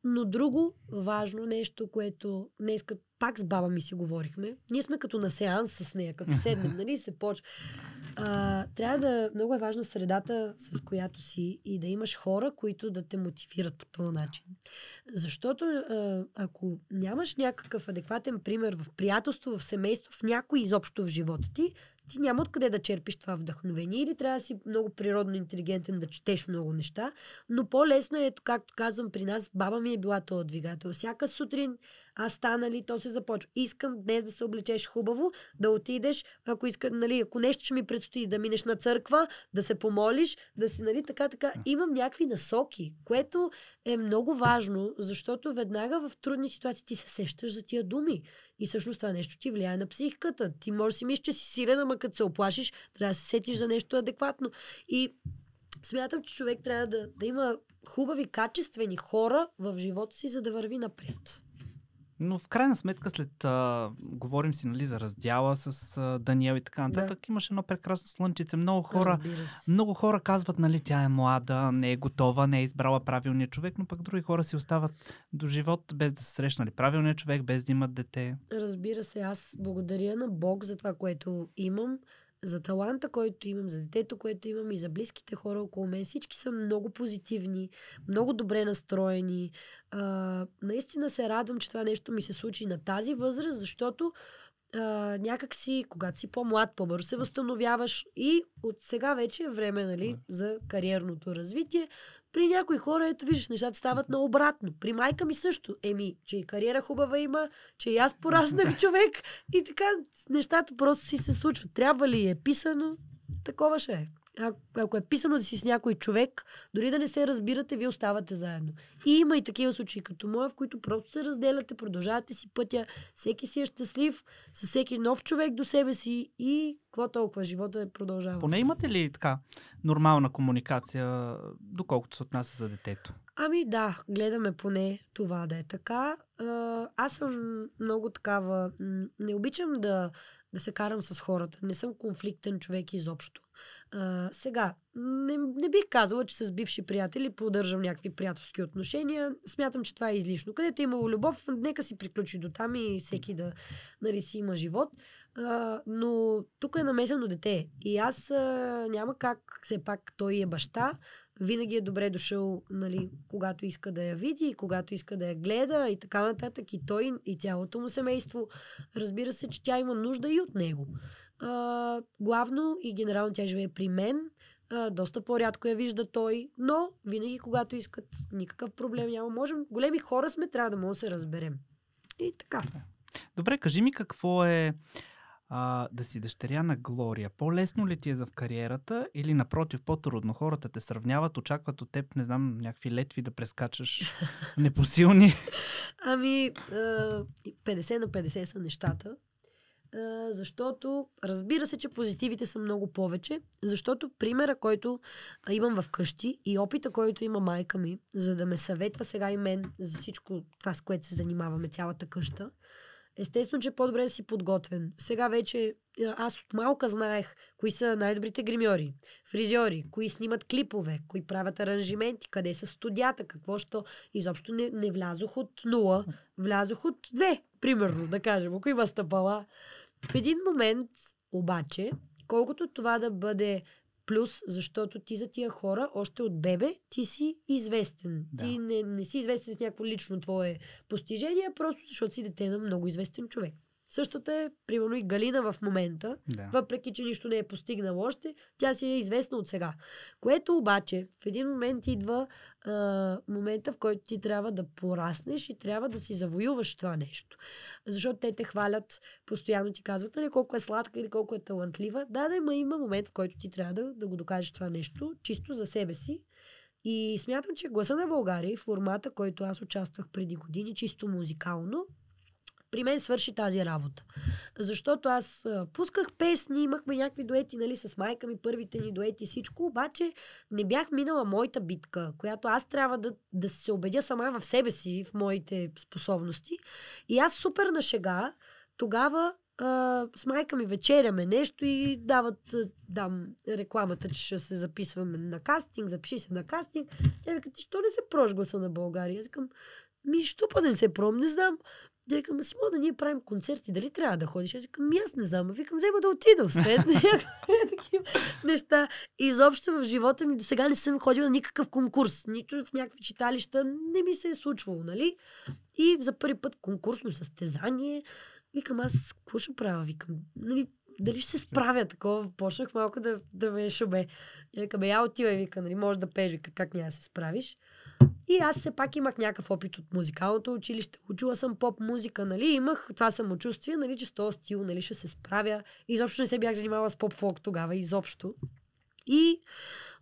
но друго важно нещо, което днес пак с баба ми си говорихме, ние сме като на сеанс с нея, като седнем, нали, се почва. А, трябва да, много е важна средата, с която си и да имаш хора, които да те мотивират по този начин. Защото ако нямаш някакъв адекватен пример в приятелство, в семейство, в някой изобщо в живота ти, ти няма откъде да черпиш това вдъхновение или трябва да си много природно интелигентен да четеш много неща, но по-лесно е, ето както казвам при нас, баба ми е била този двигател. Всяка сутрин а стана ли, нали, то се започва. Искам днес да се облечеш хубаво, да отидеш, ако, иска, нали, ако нещо ще ми предстои, да минеш на църква, да се помолиш, да си, нали, така, така. Имам някакви насоки, което е много важно, защото веднага в трудни ситуации ти се сещаш за тия думи. И всъщност това нещо ти влияе на психиката. Ти може си мислиш, че си силен, ама като се оплашиш, трябва да се сетиш за нещо адекватно. И смятам, че човек трябва да, да има хубави, качествени хора в живота си, за да върви напред. Но в крайна сметка, след а, говорим си нали, за раздяла с а, Даниел и така нататък, да. имаше едно прекрасно слънчице. Много хора, много хора казват, нали, тя е млада, не е готова, не е избрала правилния човек, но пък други хора си остават до живот без да се срещнали нали, правилния човек, без да имат дете. Разбира се, аз благодаря на Бог за това, което имам за таланта, който имам, за детето, което имам и за близките хора около мен. Всички са много позитивни, много добре настроени. А, наистина се радвам, че това нещо ми се случи на тази възраст, защото а, някак си, когато си по-млад, по-бързо се възстановяваш и от сега вече е време нали, за кариерното развитие. При някои хора, ето виждаш, нещата стават наобратно. При майка ми също. Еми, че и кариера хубава има, че и аз пораснах човек. И така нещата просто си се случват. Трябва ли е писано? Такова ще е ако е писано да си с някой човек, дори да не се разбирате, вие оставате заедно. И има и такива случаи като моя, в които просто се разделяте, продължавате си пътя, всеки си е щастлив, с всеки нов човек до себе си и какво толкова, живота е продължава. Поне имате ли така нормална комуникация, доколкото се отнася за детето? Ами да, гледаме поне това да е така. Аз съм много такава, не обичам да, да се карам с хората, не съм конфликтен човек изобщо. А, сега, не, не бих казала, че с бивши приятели поддържам някакви приятелски отношения. Смятам, че това е излишно. Където е имало любов, нека си приключи до там и всеки да нали, си има живот. А, но тук е намесено дете. И аз а, няма как, все пак той е баща. Винаги е добре дошъл, нали, когато иска да я види, когато иска да я гледа и така нататък. И той, и цялото му семейство. Разбира се, че тя има нужда и от него а, главно и генерално тя живее при мен. А, доста по-рядко я вижда той, но винаги, когато искат, никакъв проблем няма. Можем, големи хора сме, трябва да можем да се разберем. И така. Добре, кажи ми какво е а, да си дъщеря на Глория. По-лесно ли ти е за в кариерата или напротив, по-трудно? Хората те сравняват, очакват от теб, не знам, някакви летви да прескачаш непосилни. Ами, 50 на 50 са нещата защото разбира се, че позитивите са много повече, защото примера, който имам в къщи и опита, който има майка ми, за да ме съветва сега и мен за всичко това, с което се занимаваме цялата къща, Естествено, че е по-добре да си подготвен. Сега вече аз от малка знаех кои са най-добрите гримьори, фризьори, кои снимат клипове, кои правят аранжименти, къде са студията, какво що. Изобщо не, не влязох от нула, влязох от две, примерно, да кажем, ако има стъпала. В един момент обаче, колкото това да бъде плюс, защото ти за тия хора, още от бебе, ти си известен. Да. Ти не, не си известен с някакво лично твое постижение, просто защото си дете на много известен човек. Същата е, примерно, и Галина в момента, да. въпреки че нищо не е постигнала още, тя си е известна от сега. Което обаче в един момент идва а, момента, в който ти трябва да пораснеш и трябва да си завоюваш това нещо. Защото те те хвалят, постоянно ти казват, нали, колко е сладка или колко е талантлива. Да, да, има, има момент, в който ти трябва да, да го докажеш това нещо, чисто за себе си. И смятам, че гласа на България и формата, който аз участвах преди години, чисто музикално, при мен свърши тази работа. Защото аз пусках песни, имахме някакви дуети, нали, с майка ми, първите ни дуети, всичко, обаче не бях минала моята битка, която аз трябва да, да се убедя сама в себе си, в моите способности. И аз супер на шега, тогава а, с майка ми вечеряме нещо и дават дам рекламата, че ще се записваме на кастинг, запиши се на кастинг. Тя вика, ти що не се прожгласа на България? Аз казвам, ми, що па не се пром, не знам да викам, Симона, ние правим концерти, дали трябва да ходиш? Аз викам, аз не знам. Викам, взема да отида в свет. такива неща. И изобщо в живота ми до сега не съм ходила на никакъв конкурс. Нито в някакви читалища. Не ми се е случвало, нали? И за първи път конкурсно състезание. Викам, аз какво ще правя? Викам, нали, дали ще се справя такова? Почнах малко да, да ме е шубе. Е, И е, я отивай, вика, нали, може да пееш, как няма да се справиш. И аз все пак имах някакъв опит от музикалното училище. Учила съм поп музика, нали? Имах това самочувствие, нали, че с този стил, нали, ще се справя. Изобщо не се бях занимавала с поп-фолк тогава, изобщо. И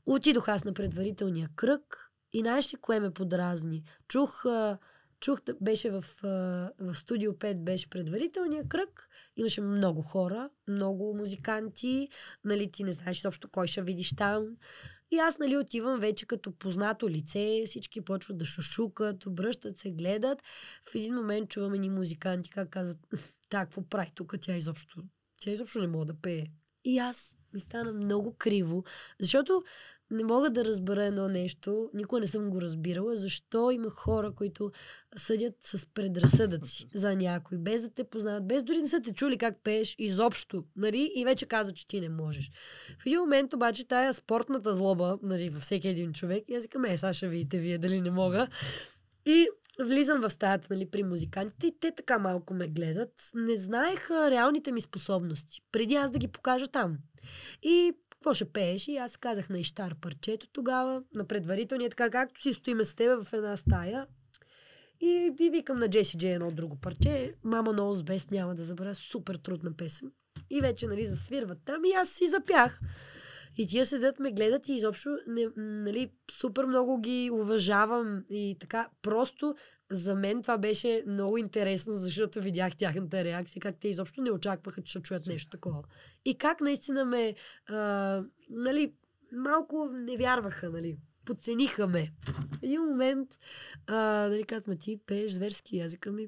отидох аз на предварителния кръг и знаеш ли кое ме подразни? Чух, чух беше в, в студио 5, беше предварителния кръг, имаше много хора, много музиканти, нали ти не знаеш изобщо кой ще видиш там. И аз, нали, отивам вече като познато лице, всички почват да шушукат, обръщат се, гледат. В един момент чувам и музиканти, как казват, так, какво прави тук, тя изобщо, тя изобщо не мога да пее. И аз ми стана много криво, защото не мога да разбера едно нещо, никога не съм го разбирала, защо има хора, които съдят с предразсъдъци за някой, без да те познават, без дори не са те чули как пееш изобщо, нали, и вече казват, че ти не можеш. В един момент обаче тая спортната злоба, нали, във всеки един човек, и аз викам, е, Саша, видите вие дали не мога. И влизам в стаята, нали, при музикантите и те така малко ме гледат. Не знаеха реалните ми способности, преди аз да ги покажа там. И какво ще пееш? И аз казах на Ищар парчето тогава, на предварителния, така както си стоиме с теб в една стая. И, ви викам на Джеси Джей едно друго парче. Мама на Озбест няма да забравя. Супер трудна песен. И вече, нали, засвирват там и аз си запях. И тия седят, ме гледат и изобщо, не, нали, супер много ги уважавам и така. Просто за мен това беше много интересно, защото видях тяхната реакция, как те изобщо не очакваха, че ще чуят нещо такова. И как наистина ме, а, нали, малко не вярваха, нали, подцениха ме. В един момент, а, нали, ме, ти пееш зверски язика ми,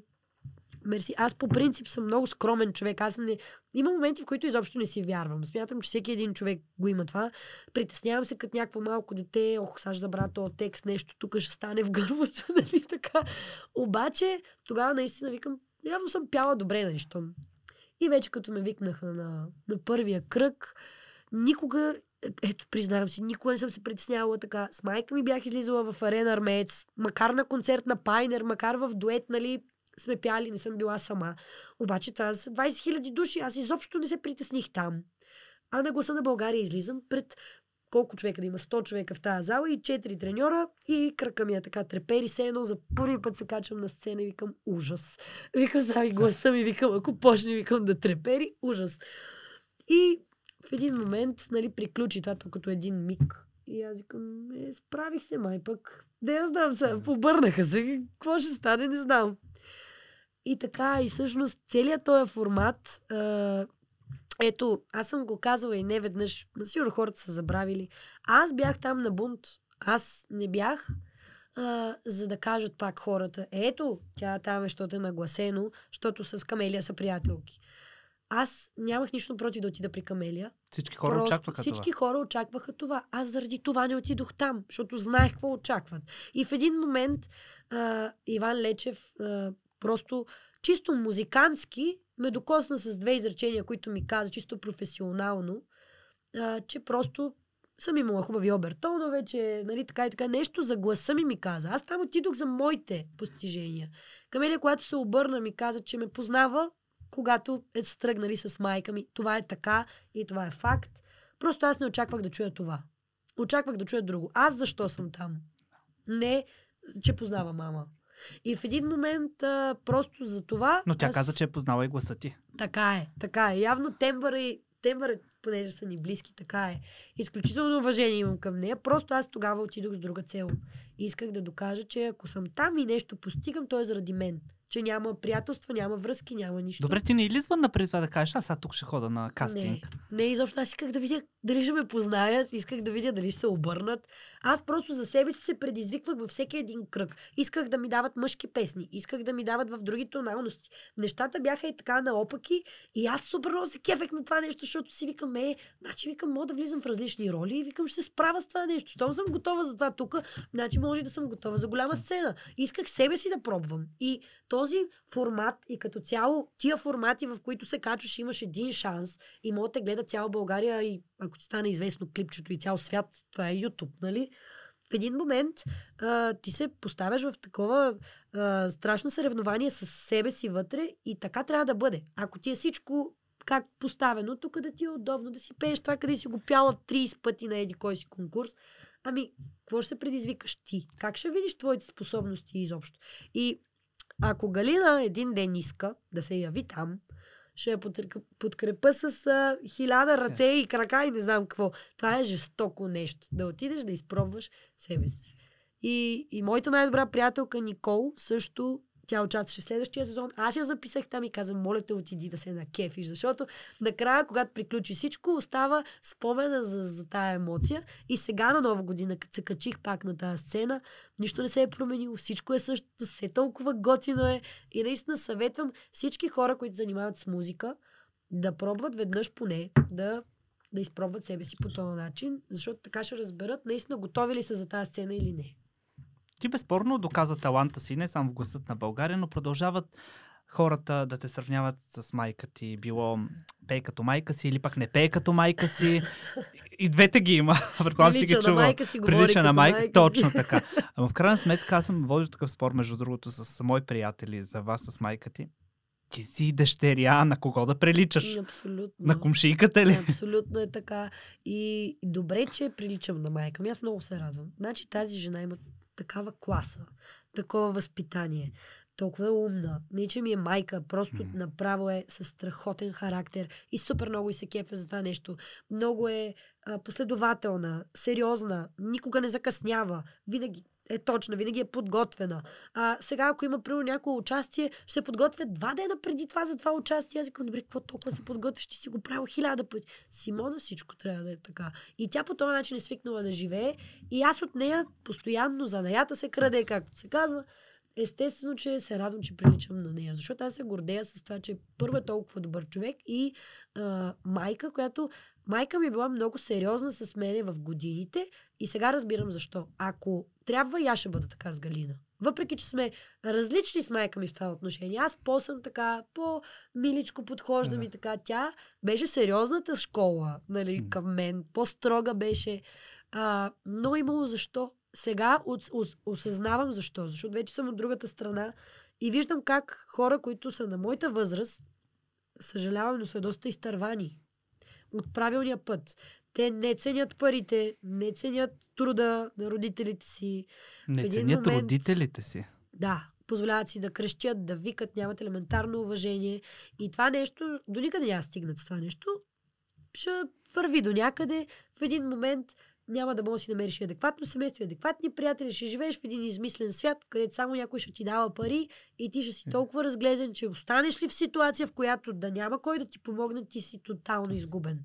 мерси. Аз по принцип съм много скромен човек. Аз не... Има моменти, в които изобщо не си вярвам. Смятам, че всеки един човек го има това. Притеснявам се като някакво малко дете. Ох, сега ще забра този текст, нещо тук ще стане в гърлото, нали така. Обаче, тогава наистина викам, явно съм пяла добре, нещо. Нали, И вече като ме викнаха на, на първия кръг, никога ето, признавам си, никога не съм се притеснявала така. С майка ми бях излизала в арена армеец, макар на концерт на Пайнер, макар в дует, нали, сме пяли, не съм била сама. Обаче това са 20 хиляди души, аз изобщо не се притесних там. А на гласа на България излизам пред колко човека да има, 100 човека в тази зала и 4 треньора и кръка ми е така трепери се едно, за първи път се качвам на сцена и викам ужас. Викам сега и гласа ми, викам ако почне, викам да трепери, ужас. И в един момент, нали, приключи това като един миг. И аз викам, е, справих се май пък. Да я знам се, побърнаха се, какво ще стане, не знам. И така, и всъщност целият този формат, а, ето, аз съм го казала и не веднъж, но сигурно хората са забравили. Аз бях там на бунт. Аз не бях, а, за да кажат пак хората, ето, тя там е, защото е нагласено, защото с Камелия са приятелки. Аз нямах нищо против да отида при Камелия. Всички хора Просто, очакваха всички това. хора очакваха това. Аз заради това не отидох там, защото знаех какво очакват. И в един момент а, Иван Лечев а, Просто чисто музикантски ме докосна с две изречения, които ми каза, чисто професионално, а, че просто съм имала хубави обертонове, че нали, така и така нещо за гласа ми ми каза. Аз там отидох за моите постижения. Камелия, когато се обърна, ми каза, че ме познава, когато е стръгнали с майка ми. Това е така и това е факт. Просто аз не очаквах да чуя това. Очаквах да чуя друго. Аз защо съм там? Не, че познава мама. И в един момент а, просто за това... Но тя аз... каза, че е познала и гласа ти. Така е, така е. Явно тембъра и тембъра, понеже са ни близки, така е. Изключително уважение имам към нея. Просто аз тогава отидох с друга цел. И исках да докажа, че ако съм там и нещо постигам, то е заради мен че няма приятелства, няма връзки, няма нищо. Добре, ти не е на звънна това да кажеш, аз сега тук ще хода на кастинг? Не, не изобщо. Аз исках да видя дали ще ме познаят, исках да видя дали ще се обърнат. Аз просто за себе си се предизвиквах във всеки един кръг. Исках да ми дават мъжки песни, исках да ми дават в други тоналности. Нещата бяха и така наопаки и аз супер много се кефех на това нещо, защото си викам, е, значи викам, мога да влизам в различни роли и викам, ще се справя с това нещо. Щом съм готова за това тук, значи може да съм готова за голяма сцена. Исках себе си да пробвам. И то този формат и като цяло тия формати, в които се качваш, имаш един шанс и могат да гледа цяла България и ако ти стане известно клипчето и цял свят, това е YouTube, нали? в един момент а, ти се поставяш в такова а, страшно съревнование с себе си вътре и така трябва да бъде. Ако ти е всичко как поставено, тук да ти е удобно да си пееш това, къде си го пяла 30 пъти на еди кой си конкурс, ами, какво ще се предизвикаш ти? Как ще видиш твоите способности изобщо? И ако Галина един ден иска да се яви там, ще я подкрепа с а, хиляда е. ръце и крака и не знам какво. Това е жестоко нещо. Да отидеш да изпробваш себе си. И, и моята най-добра приятелка Никол също тя участваше следващия сезон. Аз я записах там и казвам, моля те, отиди да се накефиш, защото накрая, когато приключи всичко, остава спомена за, за тая емоция. И сега на Нова година, като се качих пак на тази сцена, нищо не се е променило, всичко е същото, все толкова готино е. И наистина съветвам всички хора, които занимават с музика, да пробват веднъж поне да да изпробват себе си по този начин, защото така ще разберат наистина готови ли са за тази сцена или не. Ти безспорно доказа таланта си не само в гласът на България, но продължават хората да те сравняват с майка ти, било пей като майка си или пък не пей като майка си. И двете ги има. Предполагам си ги чувал. Майка си Прилича на майка. майка Точно така. Ама в крайна сметка аз съм водил такъв спор, между другото, с мои приятели за вас, с майка ти. Ти си дъщеря, на кого да приличаш? Абсолютно. На кумшиката ли? Абсолютно е така. И добре, че приличам на майка ми. Аз много се радвам. Значи тази жена има такава класа, такова възпитание, толкова е умна. Не, че ми е майка, просто mm. направо е със страхотен характер и супер много и се кефа за това нещо. Много е а, последователна, сериозна, никога не закъснява. Винаги е точна, винаги е подготвена. А, сега, ако има примерно някое участие, ще подготвя два дена преди това за това участие. Аз казвам, добре, какво толкова се подготвя, ще си го правя хиляда пъти. Симона всичко трябва да е така. И тя по този начин е свикнала да живее. И аз от нея постоянно занаята се краде, както се казва. Естествено, че се радвам, че приличам на нея, защото аз се гордея с това, че първо е толкова добър човек и а, майка, която майка ми е била много сериозна с мене в годините и сега разбирам защо. Ако трябва и аз ще бъда така с Галина. Въпреки, че сме различни с майка ми в това отношение, аз по-съм така, по-миличко подхождам yeah. и така. Тя беше сериозната школа нали, към мен, по-строга беше. А, но имало защо. Сега от, от, осъзнавам защо. Защото вече съм от другата страна и виждам как хора, които са на моята възраст, съжалявам, но са доста изтървани от правилния път. Те не ценят парите, не ценят труда на родителите си. Не ценят момент, родителите си. Да, позволяват си да крещят, да викат, нямат елементарно уважение. И това нещо, до никъде няма стигнат с това нещо. Ще върви до някъде. В един момент няма да можеш да си намериш адекватно семейство, адекватни приятели, ще живееш в един измислен свят, където само някой ще ти дава пари и ти ще си толкова разглезен, че останеш ли в ситуация, в която да няма кой да ти помогне, ти си тотално изгубен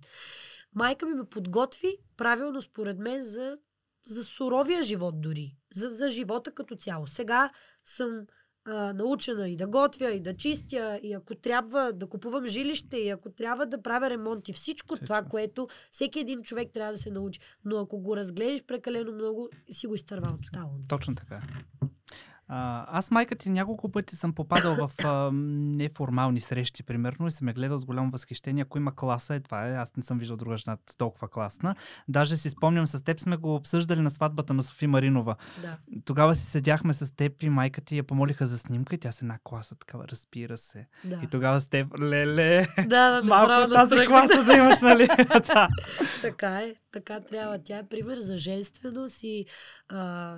майка ми ме подготви правилно според мен за, за суровия живот дори. За, за живота като цяло. Сега съм а, научена и да готвя, и да чистя, и ако трябва да купувам жилище, и ако трябва да правя ремонт и всичко това, което всеки един човек трябва да се научи. Но ако го разгледаш прекалено много, си го изтърва тотално. Точно така. А, аз майка ти няколко пъти съм попадал в а, неформални срещи, примерно, и съм я гледал с голямо възхищение. Ако има класа, е това е. Аз не съм виждал друга жена толкова класна. Даже си спомням, с теб сме го обсъждали на сватбата на Софи Маринова. Да. Тогава си седяхме с теб и майка ти я помолиха за снимка и тя се една класа такава, разбира се. Да. И тогава с теб, леле, да, да, малко да тази да класа да имаш, нали? Така е, така трябва. Тя е пример за женственост и а,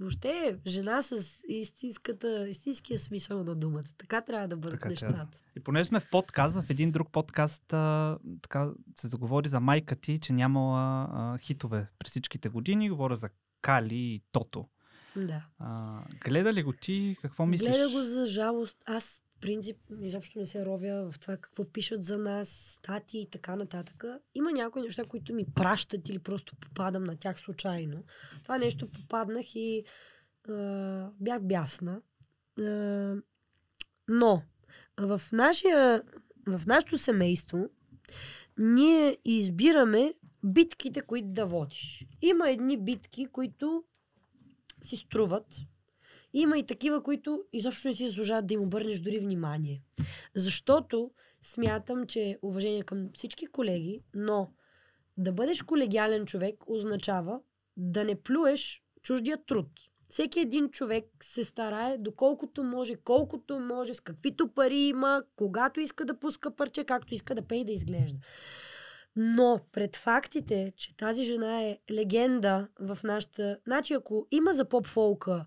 въобще жена с истинската, истинския смисъл на думата. Така трябва да бъдат така нещата. Трябва. И поне сме в подкаст, в един друг подкаст а, така се заговори за майка ти, че нямала а, хитове през всичките години. Говоря за Кали и Тото. Да. А, гледа ли го ти? Какво мислиш? Гледа го за жалост. Аз принцип изобщо не се ровя в това какво пишат за нас, стати и така нататък. Има някои неща, които ми пращат или просто попадам на тях случайно. Това нещо попаднах и а, бях бясна. А, но в, нашия, в нашето семейство ние избираме битките, които да водиш. Има едни битки, които си струват има и такива, които изобщо не си заслужават да им обърнеш дори внимание. Защото смятам, че уважение към всички колеги, но да бъдеш колегиален човек означава да не плюеш чуждия труд. Всеки един човек се старае доколкото може, колкото може, с каквито пари има, когато иска да пуска парче, както иска да пее и да изглежда. Но пред фактите, че тази жена е легенда в нашата... Значи ако има за поп-фолка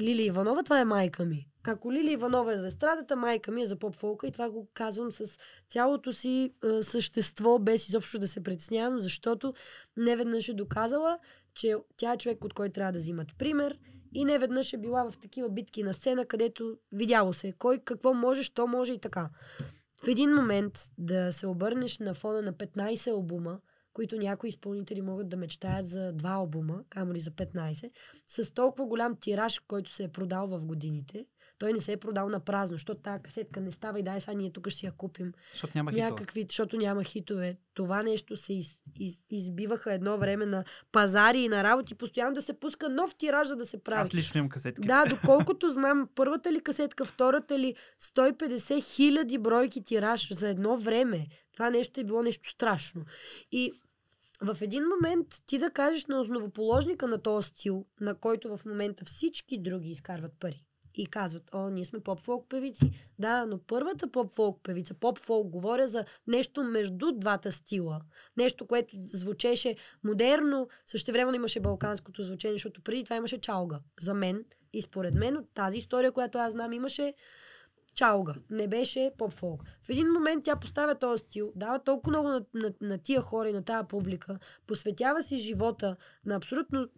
Лили Иванова, това е майка ми. Ако Лили Иванова е за естрадата, майка ми е за поп-фолка и това го казвам с цялото си е, същество, без изобщо да се предснявам, защото неведнъж е доказала, че тя е човек, от който трябва да взимат пример и неведнъж е била в такива битки на сцена, където видяло се е кой какво може, що може и така. В един момент да се обърнеш на фона на 15 албума, които някои изпълнители могат да мечтаят за два албума, камо ли за 15, с толкова голям тираж, който се е продал в годините, той не се е продал на празно, защото тази касетка не става и дай сега ние тук ще си я купим. Защото няма Някакви, хитове. Защото няма хитове. Това нещо се из, из, избиваха едно време на пазари и на работи, постоянно да се пуска нов тираж, за да се прави. Аз лично имам касетки. Да, доколкото знам, първата ли касетка, втората ли, 150 хиляди бройки тираж за едно време. Това нещо е било нещо страшно. И в един момент ти да кажеш на основоположника на този стил, на който в момента всички други изкарват пари и казват, о, ние сме поп-фолк певици. Да, но първата поп-фолк певица, поп-фолк, говоря за нещо между двата стила. Нещо, което звучеше модерно, също време имаше балканското звучение, защото преди това имаше чалга. За мен и според мен от тази история, която аз знам, имаше чалга, не беше поп-фолк. В един момент тя поставя този стил, дава толкова много на, на, на тия хора и на тази публика, посветява си живота на абсолютно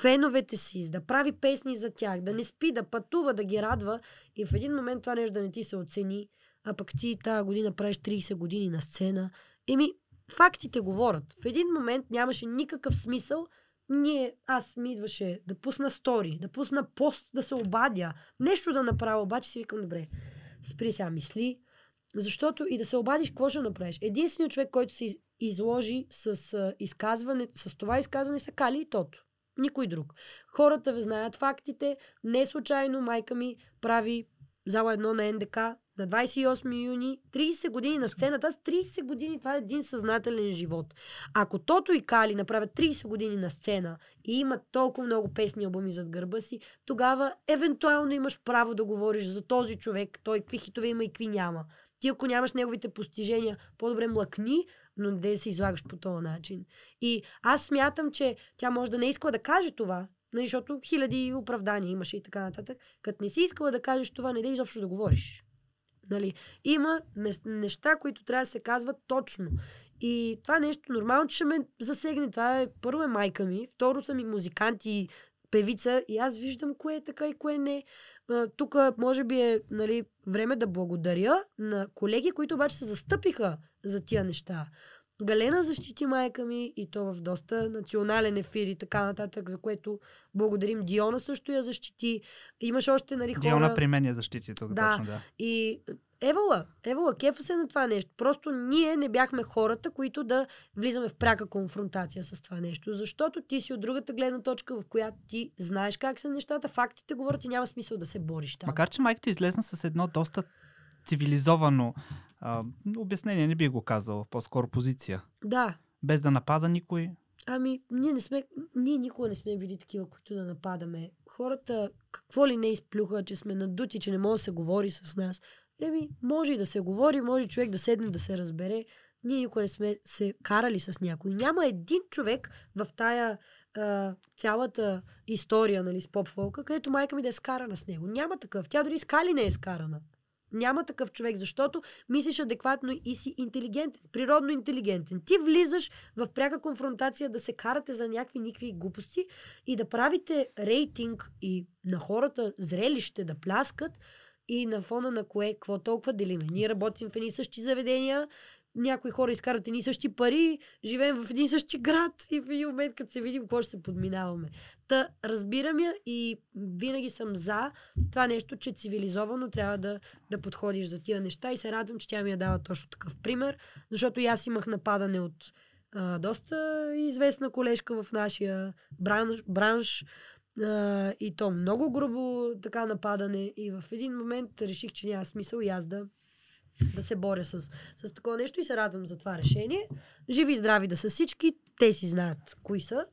феновете си, да прави песни за тях, да не спи, да пътува, да ги радва и в един момент това нещо да не ти се оцени, а пък ти тази година правиш 30 години на сцена. Еми, фактите говорят. В един момент нямаше никакъв смисъл ние, аз ми идваше да пусна стори, да пусна пост, да се обадя, нещо да направя, обаче си викам, добре, спри сега мисли, защото и да се обадиш, какво ще направиш? Единственият човек, който се изложи с, изказване, с това изказване са Кали и Тото. Никой друг. Хората ви знаят фактите. Не случайно майка ми прави зала едно на НДК на 28 юни, 30 години на сцената. С 30 години това е един съзнателен живот. Ако Тото и Кали направят 30 години на сцена и имат толкова много песни албуми зад гърба си, тогава евентуално имаш право да говориш за този човек, той какви хитове има и какви няма. Ти ако нямаш неговите постижения, по-добре млъкни, но не да се излагаш по този начин. И аз смятам, че тя може да не е иска да каже това, нали, защото хиляди оправдания имаше и така нататък. Като не си искала да кажеш това, не да изобщо да говориш. Нали? Има неща, които трябва да се казват точно. И това нещо нормално, че ще ме засегне. Това е първо е майка ми, второ са ми музиканти и певица и аз виждам кое е така и кое не. Тук може би е нали, време да благодаря на колеги, които обаче се застъпиха за тия неща. Галена защити майка ми и то в доста национален ефир и така нататък, за което благодарим. Диона също я защити. Имаш още, нали, хора... Диона при мен я защити тук, да. точно, да. И Евала, Евала, кефа се на това нещо. Просто ние не бяхме хората, които да влизаме в пряка конфронтация с това нещо. Защото ти си от другата гледна точка, в която ти знаеш как са нещата, фактите говорят и няма смисъл да се бориш. Там. Макар, че майката излезна с едно доста цивилизовано а, обяснение, не би го казал, по-скоро позиция. Да. Без да напада никой. Ами, ние, не сме, ние никога не сме били такива, които да нападаме. Хората какво ли не изплюха, че сме надути, че не може да се говори с нас. Еми, може и да се говори, може човек да седне да се разбере. Ние никога не сме се карали с някой. Няма един човек в тая а, цялата история нали, с поп-фолка, където майка ми да е скарана с него. Няма такъв. Тя дори с Кали не е скарана. Няма такъв човек, защото мислиш адекватно и си интелигентен, природно интелигентен. Ти влизаш в пряка конфронтация да се карате за някакви никакви глупости и да правите рейтинг и на хората зрелище да пляскат и на фона на кое, какво толкова делиме. Ние работим в едни същи заведения, някои хора изкарат едни същи пари, живеем в един същи град и в един момент, като се видим, какво ще се подминаваме. Та разбирам я и винаги съм за това нещо, че цивилизовано трябва да, да подходиш за тия неща и се радвам, че тя ми е дала точно такъв пример, защото и аз имах нападане от а, доста известна колежка в нашия бранш, бранш а, и то много грубо така нападане и в един момент реших, че няма смисъл и аз да да се боря с, с такова нещо и се радвам за това решение. Живи и здрави да са всички, те си знаят кои са,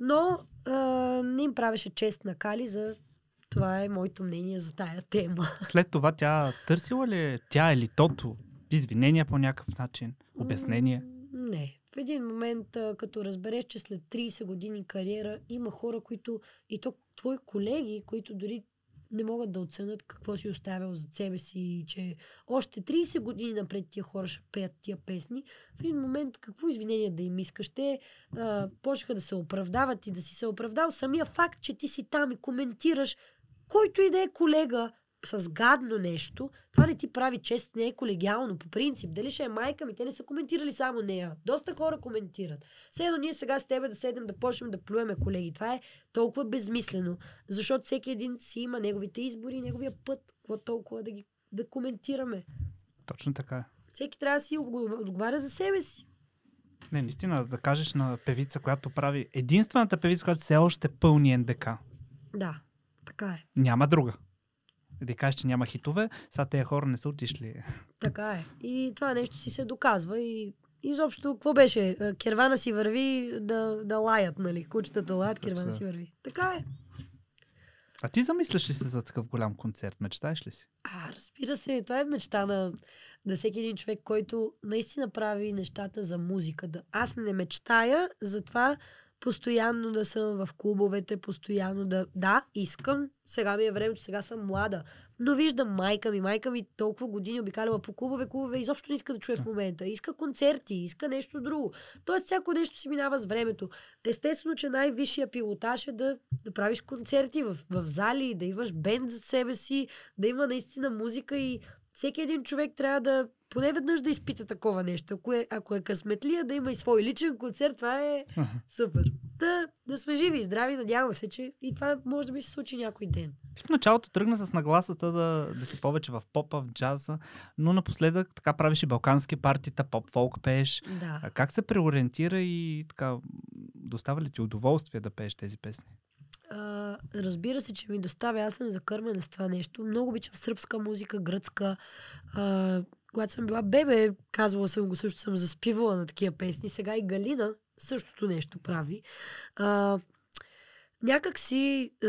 но а, не им правеше чест на Кали за това е моето мнение за тая тема. След това тя търсила ли е тя или тото извинения по някакъв начин, обяснение? не. В един момент, като разбереш, че след 30 години кариера има хора, които и то твои колеги, които дори не могат да оценят какво си оставил за себе си и че още 30 години напред тия хора ще пеят тия песни. В един момент какво извинение да им искаш? Те почнаха да се оправдават и да си се оправдал самия факт, че ти си там и коментираш който и да е колега, с гадно нещо, това не ти прави чест, не е колегиално по принцип. Дали ще е майка ми, те не са коментирали само нея. Доста хора коментират. Седно ние сега с тебе да седнем да почнем да плюеме, колеги. Това е толкова безмислено, защото всеки един си има неговите избори, и неговия път. Какво толкова да ги да коментираме? Точно така е. Всеки трябва да си отговаря за себе си. Не, наистина, да кажеш на певица, която прави единствената певица, която все още пълни НДК. Да, така е. Няма друга да кажеш, че няма хитове, сега тези хора не са отишли. Така е. И това нещо си се доказва и изобщо, какво беше? Е, кервана си върви да, да лаят, нали? Кучетата лаят, кервана си върви. Така е. А ти замисляш ли се за такъв голям концерт? Мечтаеш ли си? А, разбира се, това е мечта на, на всеки един човек, който наистина прави нещата за музиката. Аз не мечтая за това постоянно да съм в клубовете, постоянно да... Да, искам, сега ми е времето, сега съм млада. Но виждам майка ми, майка ми толкова години обикаляла по клубове, клубове, изобщо не иска да чуе в момента. Иска концерти, иска нещо друго. Тоест всяко нещо си минава с времето. Естествено, че най-висшия пилотаж е да, да правиш концерти в, в зали, да имаш бенд за себе си, да има наистина музика и всеки един човек трябва да поне веднъж да изпита такова нещо. Ако е, ако е късметлия, да има и свой личен концерт, това е супер. Да, да сме живи и здрави, надявам се, че и това може да би се случи някой ден. В началото тръгна с нагласата да, да си повече в попа, в джаза, но напоследък така правиш и балкански партита, поп-фолк пееш. Да. А как се преориентира и така достава ли ти удоволствие да пееш тези песни? а, разбира се, че ми доставя, аз съм закърмена с това нещо. Много обичам сръбска музика, гръцка. А, когато съм била бебе, казвала съм го, също съм заспивала на такива песни. Сега и Галина същото нещо прави. А, някак си е,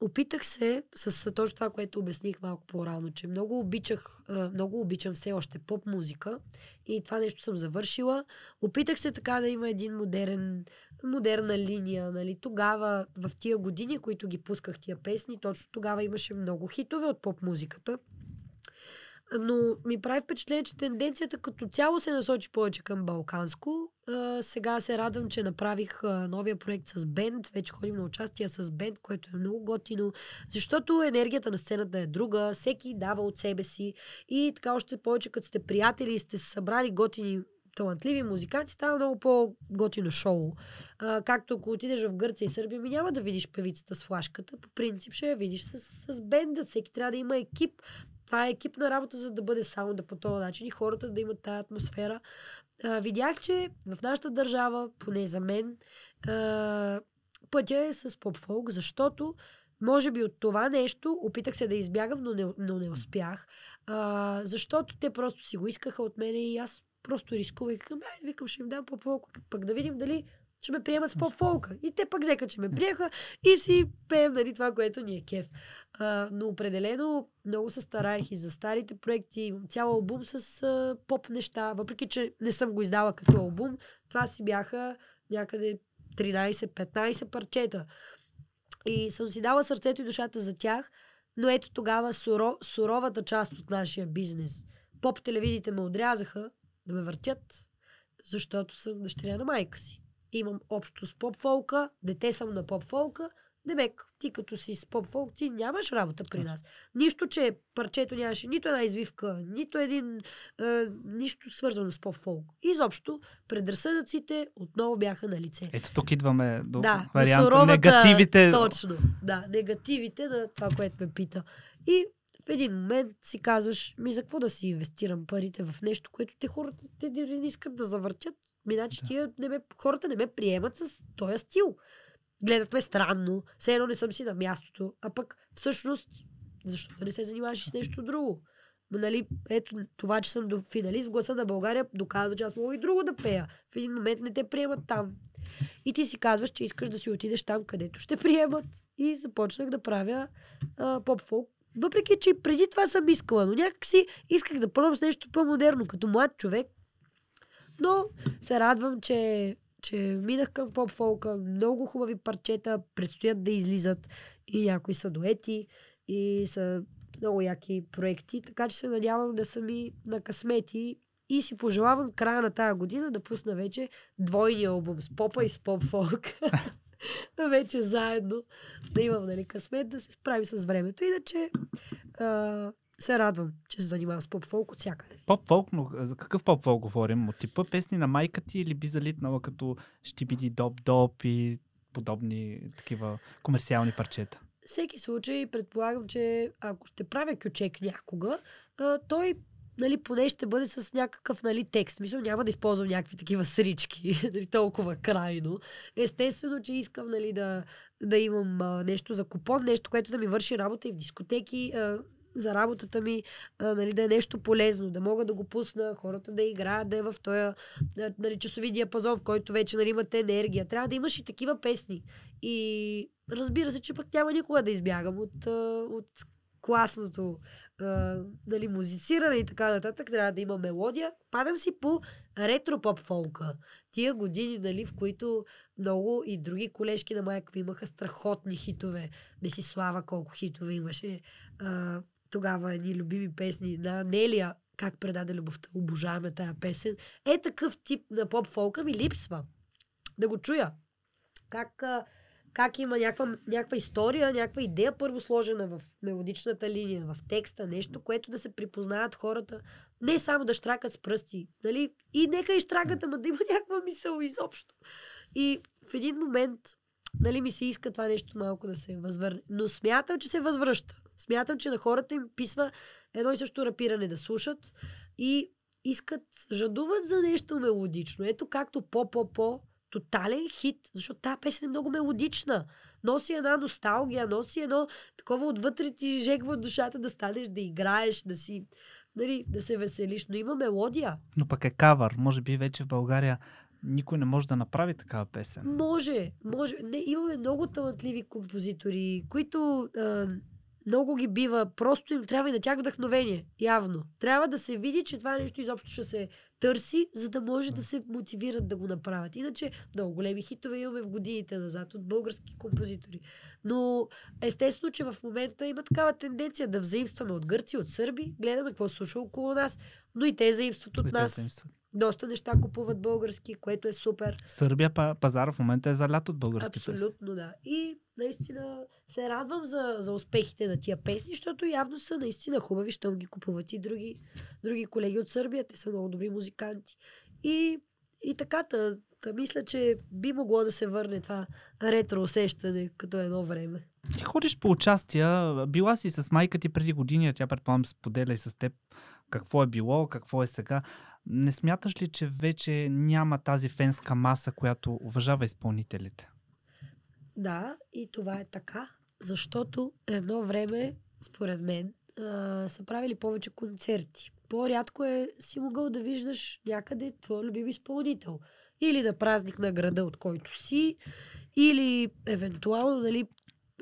опитах се с точно това, което обясних малко по-рано, че много обичах, е, много обичам все още поп музика и това нещо съм завършила. Опитах се така да има един модерен модерна линия, нали? Тогава, в тия години, които ги пусках тия песни, точно тогава имаше много хитове от поп-музиката. Но ми прави впечатление, че тенденцията като цяло се насочи повече към балканско. А, сега се радвам, че направих а, новия проект с бенд. Вече ходим на участия с бенд, което е много готино. Защото енергията на сцената е друга. Всеки дава от себе си. И така още повече, като сте приятели и сте събрали готини талантливи музиканти, става много по-готино шоу. А, както ако отидеш в Гърция и Сърбия, ми няма да видиш певицата с флашката. По принцип ще я видиш с, с бенда. Всеки трябва да има екип. Това е екипна работа, за да бъде да по този начин и хората да имат тази атмосфера. А, видях, че в нашата държава, поне за мен, а, пътя е с поп-фолк, защото може би от това нещо опитах се да избягам, но не, но не успях. А, защото те просто си го искаха от мене и аз просто рискувайки към, ай, викам, ще им дам по-полко, пък да видим дали ще ме приемат с по-фолка. И те пък взеха, че ме приеха и си пеем нали, това, което ни е кеф. А, но определено много се стараех и за старите проекти. Имам цял албум с а, поп неща, въпреки че не съм го издала като албум. Това си бяха някъде 13-15 парчета. И съм си дала сърцето и душата за тях, но ето тогава суро, суровата част от нашия бизнес. Поп телевизиите ме отрязаха, да ме въртят, защото съм дъщеря на майка си. Имам общо с поп-фолка, дете съм на поп-фолка, Демек, ти като си с поп-фолк, ти нямаш работа при нас. Нищо, че парчето нямаше нито една извивка, нито един, е, нищо свързано с поп-фолк. Изобщо, предразсъдъците отново бяха на лице. Ето тук идваме до да, варианта Да, негативите. Точно, да, негативите на това, което ме пита. И в един момент си казваш, ми за какво да си инвестирам парите в нещо, което те хората те не искат да завъртят. Иначе да. тия не ме, хората не ме приемат с този стил. Гледат ме странно, все едно не съм си на мястото, а пък всъщност, защо да не се занимаваш с нещо друго? нали, ето това, че съм до финалист в гласа на България, доказва, че аз мога и друго да пея. В един момент не те приемат там. И ти си казваш, че искаш да си отидеш там, където ще приемат. И започнах да правя поп-фолк въпреки, че преди това съм искала, но някакси исках да пробвам с нещо по-модерно, като млад човек. Но се радвам, че, че минах към поп-фолка. Много хубави парчета предстоят да излизат и някои са дуети и са много яки проекти, така че се надявам да са ми на късмети и си пожелавам края на тая година да пусна вече двойния албум с попа и с поп-фолк. Да вече заедно да имам нали, късмет да се справи с времето. Иначе а, се радвам, че се занимавам с поп-фолк от всякъде. Поп-фолк, но за какъв поп-фолк говорим? От типа песни на майка ти или би залитнала като биди доп-доп и подобни такива комерциални парчета? всеки случай предполагам, че ако ще правя кючек някога, а, той нали, поне ще бъде с някакъв нали, текст. Мисля, няма да използвам някакви такива срички, нали, толкова крайно. Естествено, че искам нали, да, да имам а, нещо за купон, нещо, което да ми върши работа и в дискотеки, а, за работата ми, а, нали, да е нещо полезно, да мога да го пусна, хората да играят, да е в този нали, часови диапазон, в който вече нали, имате енергия. Трябва да имаш и такива песни. И разбира се, че пък няма никога да избягам от, от класното а, дали, музициране и така нататък, трябва да има мелодия. Падам си по ретро поп фолка. Тия години, нали, в които много и други колежки на майка имаха страхотни хитове. Не си слава колко хитове имаше. А, тогава едни любими песни на Нелия, как предаде любовта. Обожаваме тая песен. Е такъв тип на поп фолка ми липсва. Да го чуя. Как а, как има някаква, някаква история, някаква идея първо сложена в мелодичната линия, в текста, нещо, което да се припознаят хората. Не само да штракат с пръсти, нали? И нека и штракат, ама да има някаква мисъл изобщо. И в един момент, нали, ми се иска това нещо малко да се възвърне. Но смятам, че се възвръща. Смятам, че на хората им писва едно и също рапиране да слушат и искат, жадуват за нещо мелодично. Ето както по-по-по тотален хит, защото тази песен е много мелодична. Носи една носталгия, носи едно такова отвътре ти жегва душата да станеш, да играеш, да си нали, да се веселиш, но има мелодия. Но пък е кавър. Може би вече в България никой не може да направи такава песен. Може, може. Не, имаме много талантливи композитори, които а, много ги бива. Просто им трябва и на тях вдъхновение, явно. Трябва да се види, че това нещо изобщо ще се търси, за да може да се мотивират да го направят. Иначе много големи хитове имаме в годините назад от български композитори. Но естествено, че в момента има такава тенденция да взаимстваме от гърци, от сърби, гледаме какво се случва около нас, но и те заимстват от нас. Доста неща купуват български, което е супер. Сърбия пазар в момента е залят от български Абсолютно, песни. да. И наистина се радвам за, за успехите на тия песни, защото явно са наистина хубави, щом ги купуват и други, други колеги от Сърбия. Те са много добри музиканти. И, и така, та, та, мисля, че би могло да се върне това ретро усещане като едно време. Ти ходиш по участия, била си с майка ти преди години, тя предполагам споделя и с теб какво е било, какво е сега. Не смяташ ли, че вече няма тази фенска маса, която уважава изпълнителите? Да, и това е така, защото едно време, според мен, са правили повече концерти. По-рядко е си могъл да виждаш някъде твой любим изпълнител. Или на празник на града, от който си, или евентуално, нали,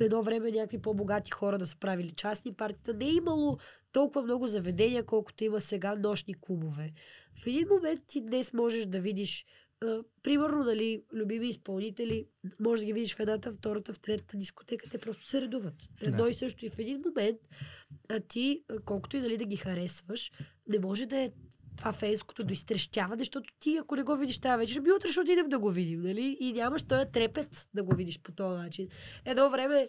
едно време някакви по-богати хора да са правили частни партита. Не е имало толкова много заведения, колкото има сега нощни клубове в един момент ти днес можеш да видиш, а, примерно, нали, любими изпълнители, можеш да ги видиш в едната, втората, в третата дискотека, те просто се редуват. Едно да. и също и в един момент а ти, колкото и нали, да ги харесваш, не може да е това фейското до изтрещяване, защото ти, ако не го видиш тази вечер, ми утре ще отидем да го видим, нали? И нямаш този трепет да го видиш по този начин. Едно време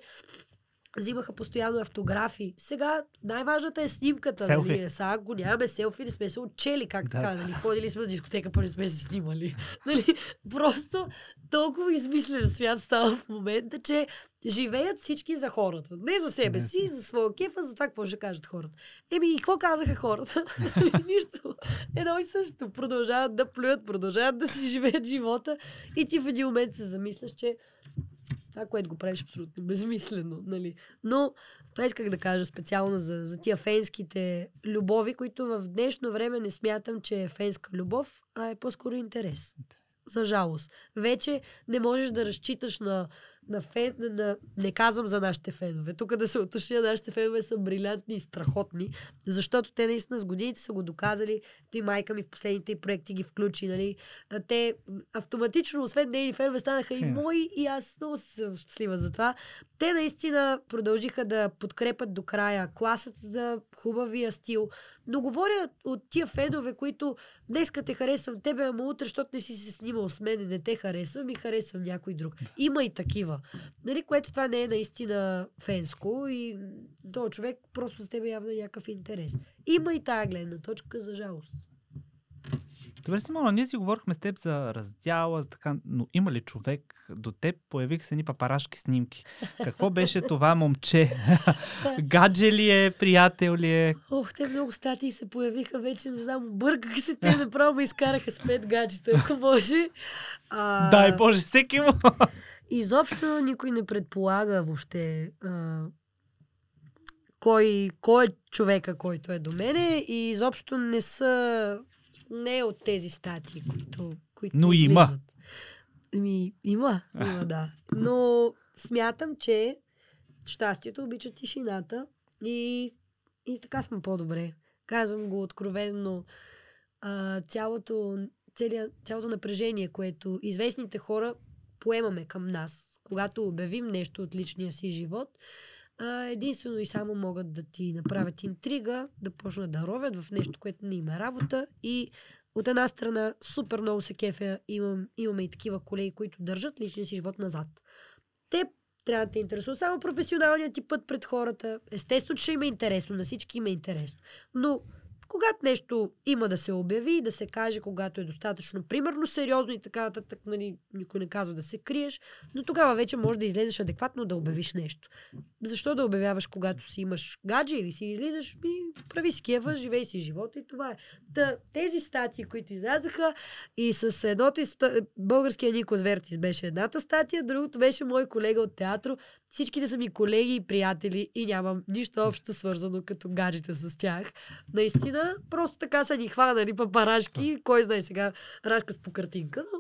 взимаха постоянно автографи. Сега най-важната е снимката. Нали? Селфи. Нали? Сега го нямаме селфи, не сме се отчели, как да. така. Нали? Ходили сме на дискотека, па сме се снимали. Нали? Просто толкова измислен свят става в момента, че живеят всички за хората. Не за себе не. си, за своя кефа, за това какво ще кажат хората. Еми, и какво казаха хората? Нали? Нищо. Едно и също. Продължават да плюят, продължават да си живеят живота и ти в един момент се замисляш, че това, което го правиш абсолютно безмислено. Нали? Но това исках да кажа специално за, за тия фенските любови, които в днешно време не смятам, че е фенска любов, а е по-скоро интерес. За жалост. Вече не можеш да разчиташ на на фен... На... Не казвам за нашите фенове. Тук да се уточня, нашите фенове са брилянтни и страхотни, защото те наистина с годините са го доказали. Той и майка ми в последните проекти ги включи, нали? А те автоматично, освен нейни фенове, станаха и мои и аз много съм щастлива за това. Те наистина продължиха да подкрепят до края класата, да хубавия стил. Но говоря от тия фенове, които днеска те харесвам тебе, ама утре, защото не си се снимал с мен и не те харесвам и харесвам някой друг. Има и такива. Нали, което това не е наистина фенско и то човек просто с тебе явно е някакъв интерес. Има и тая гледна точка, за жалост. Добре, Симона, ние си говорихме с теб за раздяла, за така, но има ли човек до теб? Появих се ни папарашки снимки. Какво беше това момче? Гадже ли е, приятел ли е? Ох, те много статии се появиха вече, не знам, бъргах се, те направо ме изкараха с пет гаджета, ако може. А... Дай Боже, всеки му. Изобщо никой не предполага въобще а, кой, кой е човека, който е до мене и изобщо не са не е от тези статии, които, които Но има. Ми, има, има, да. Но смятам, че щастието обича тишината и, и така сме по-добре. Казвам го откровенно. А, цялото, целия, цялото напрежение, което известните хора поемаме към нас, когато обявим нещо от личния си живот, единствено и само могат да ти направят интрига, да почнат да ровят в нещо, което не има работа и от една страна супер много се кефя, имам, имаме и такива колеги, които държат личния си живот назад. Те трябва да те интересува само професионалният ти път пред хората. Естествено, че има е интересно, на всички има е интересно. Но когато нещо има да се обяви и да се каже, когато е достатъчно, примерно сериозно и така нататък, нали, никой не казва да се криеш, но тогава вече може да излезеш адекватно да обявиш нещо. Защо да обявяваш, когато си имаш гадже или си излизаш, и прави кева, живей си живота и това е. Та, тези статии, които излязаха и с едното, българския Нико Звертис беше едната статия, другото беше мой колега от театро, Всичките са ми колеги и приятели и нямам нищо общо свързано като гаджета с тях. Наистина, просто така са ни хванали папарашки, кой знае сега разказ по картинка, но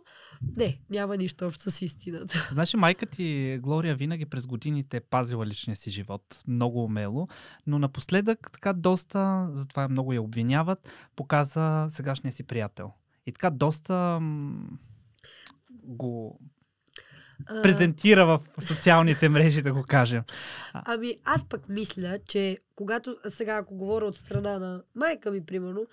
не, няма нищо общо с истината. Значи майка ти, Глория, винаги през годините е пазила личния си живот много умело, но напоследък така доста, затова много я обвиняват, показа сегашния си приятел. И така доста го презентира в социалните мрежи, да го кажем. Ами аз пък мисля, че когато сега, ако говоря от страна на майка ми, примерно,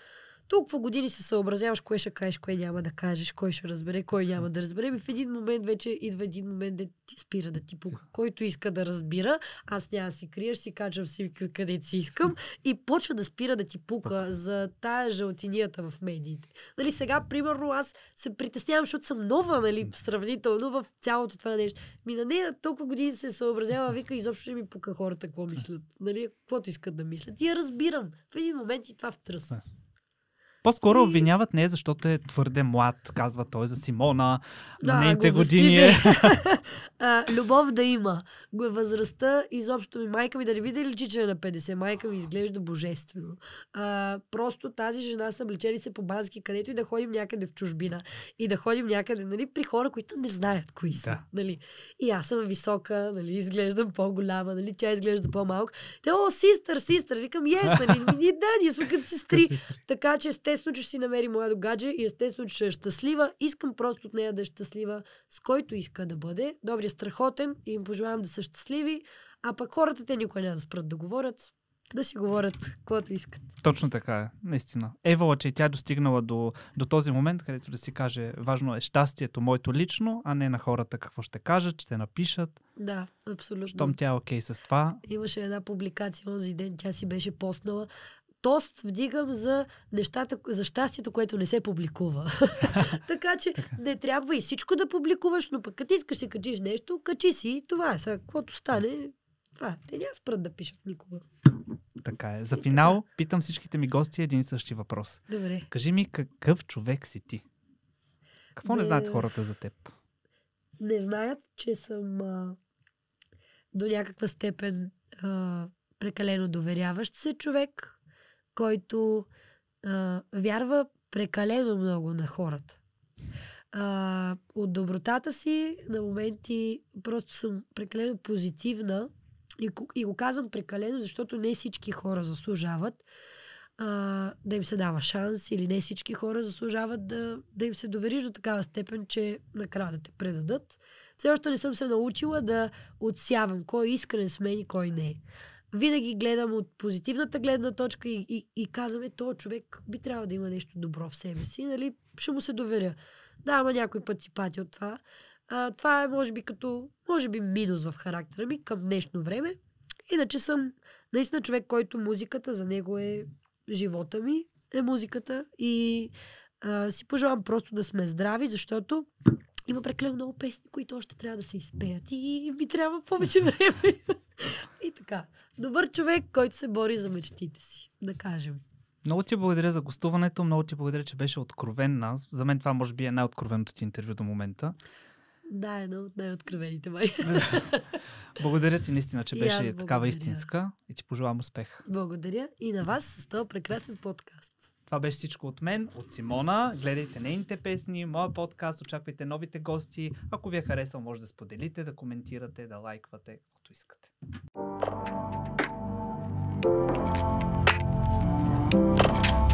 толкова години се съобразяваш кое ще кажеш, кое няма да кажеш, кой ще разбере, кой няма да разбере. В един момент вече идва един момент, де ти спира да ти пука. Който иска да разбира, аз няма си криеш, си качвам си къде си искам и почва да спира да ти пука за тая жълтинията в медиите. Нали, сега, примерно, аз се притеснявам, защото съм нова, нали, сравнително в цялото това нещо. Ми на нея толкова години се съобразява, вика, изобщо не ми пука хората какво мислят. Нали, каквото искат да мислят. И я разбирам. В един момент и това втръсва. По-скоро обвиняват не защото е твърде млад, казва той за Симона, да, на нейните години. Е. а, любов да има. Го е възрастта, изобщо ми майка ми, да не видя ли, че е на 50, майка ми изглежда божествено. А, просто тази жена са обличени се по бански, където и да ходим някъде в чужбина. И да ходим някъде, нали, при хора, които не знаят кои са. Да. Нали. И аз съм висока, нали, изглеждам по-голяма, нали, тя изглежда по-малка. Те, о, систър, систър, викам, ес, нали, да, ние сме като сестри. така че, сте естествено, че си намери моето гадже и естествено, че ще е щастлива. Искам просто от нея да е щастлива, с който иска да бъде. Добре, страхотен и им пожелавам да са щастливи. А пък хората те никога няма да спрат да говорят да си говорят каквото искат. Точно така е, наистина. Евала, че тя е достигнала до, до този момент, където да си каже, важно е щастието моето лично, а не на хората какво ще кажат, ще напишат. Да, абсолютно. Щом тя е окей okay с това. Имаше една публикация онзи ден, тя си беше постнала тост вдигам за нещата, за щастието, което не се публикува. така че така. не трябва и всичко да публикуваш, но пък като искаш да качиш нещо, качи си и това е. каквото стане, това е. Те няма спрат да пишат никога. Така е. За финал така. питам всичките ми гости един и същи въпрос. Добре. Кажи ми какъв човек си ти? Какво не, не знаят хората за теб? Не знаят, че съм а, до някаква степен а, прекалено доверяващ се човек, който а, вярва прекалено много на хората. А, от добротата си на моменти просто съм прекалено позитивна и, и го казвам прекалено, защото не всички хора заслужават а, да им се дава шанс или не всички хора заслужават да, да им се довериш до такава степен, че накрая да те предадат. Все още не съм се научила да отсявам кой е искрен с мен и кой не е винаги гледам от позитивната гледна точка и, и, и казваме, то човек би трябвало да има нещо добро в себе си, нали? Ще му се доверя. Да, ама някой път си пати от това. А, това е, може би, като, може би, минус в характера ми към днешно време. Иначе съм наистина човек, който музиката за него е живота ми, е музиката и а, си пожелавам просто да сме здрави, защото има прекалено много песни, които още трябва да се изпеят и ми трябва повече време. и така. Добър човек, който се бори за мечтите си, да кажем. Много ти благодаря за гостуването, много ти благодаря, че беше откровен нас. За мен това може би е най-откровеното ти интервю до момента. Да, едно от най-откровените май. благодаря ти наистина, че беше такава истинска и ти пожелавам успех. Благодаря и на вас с този прекрасен подкаст. Това беше всичко от мен, от Симона. Гледайте нейните песни, моя подкаст, очаквайте новите гости. Ако ви е харесал, може да споделите, да коментирате, да лайквате, ако искате. thank you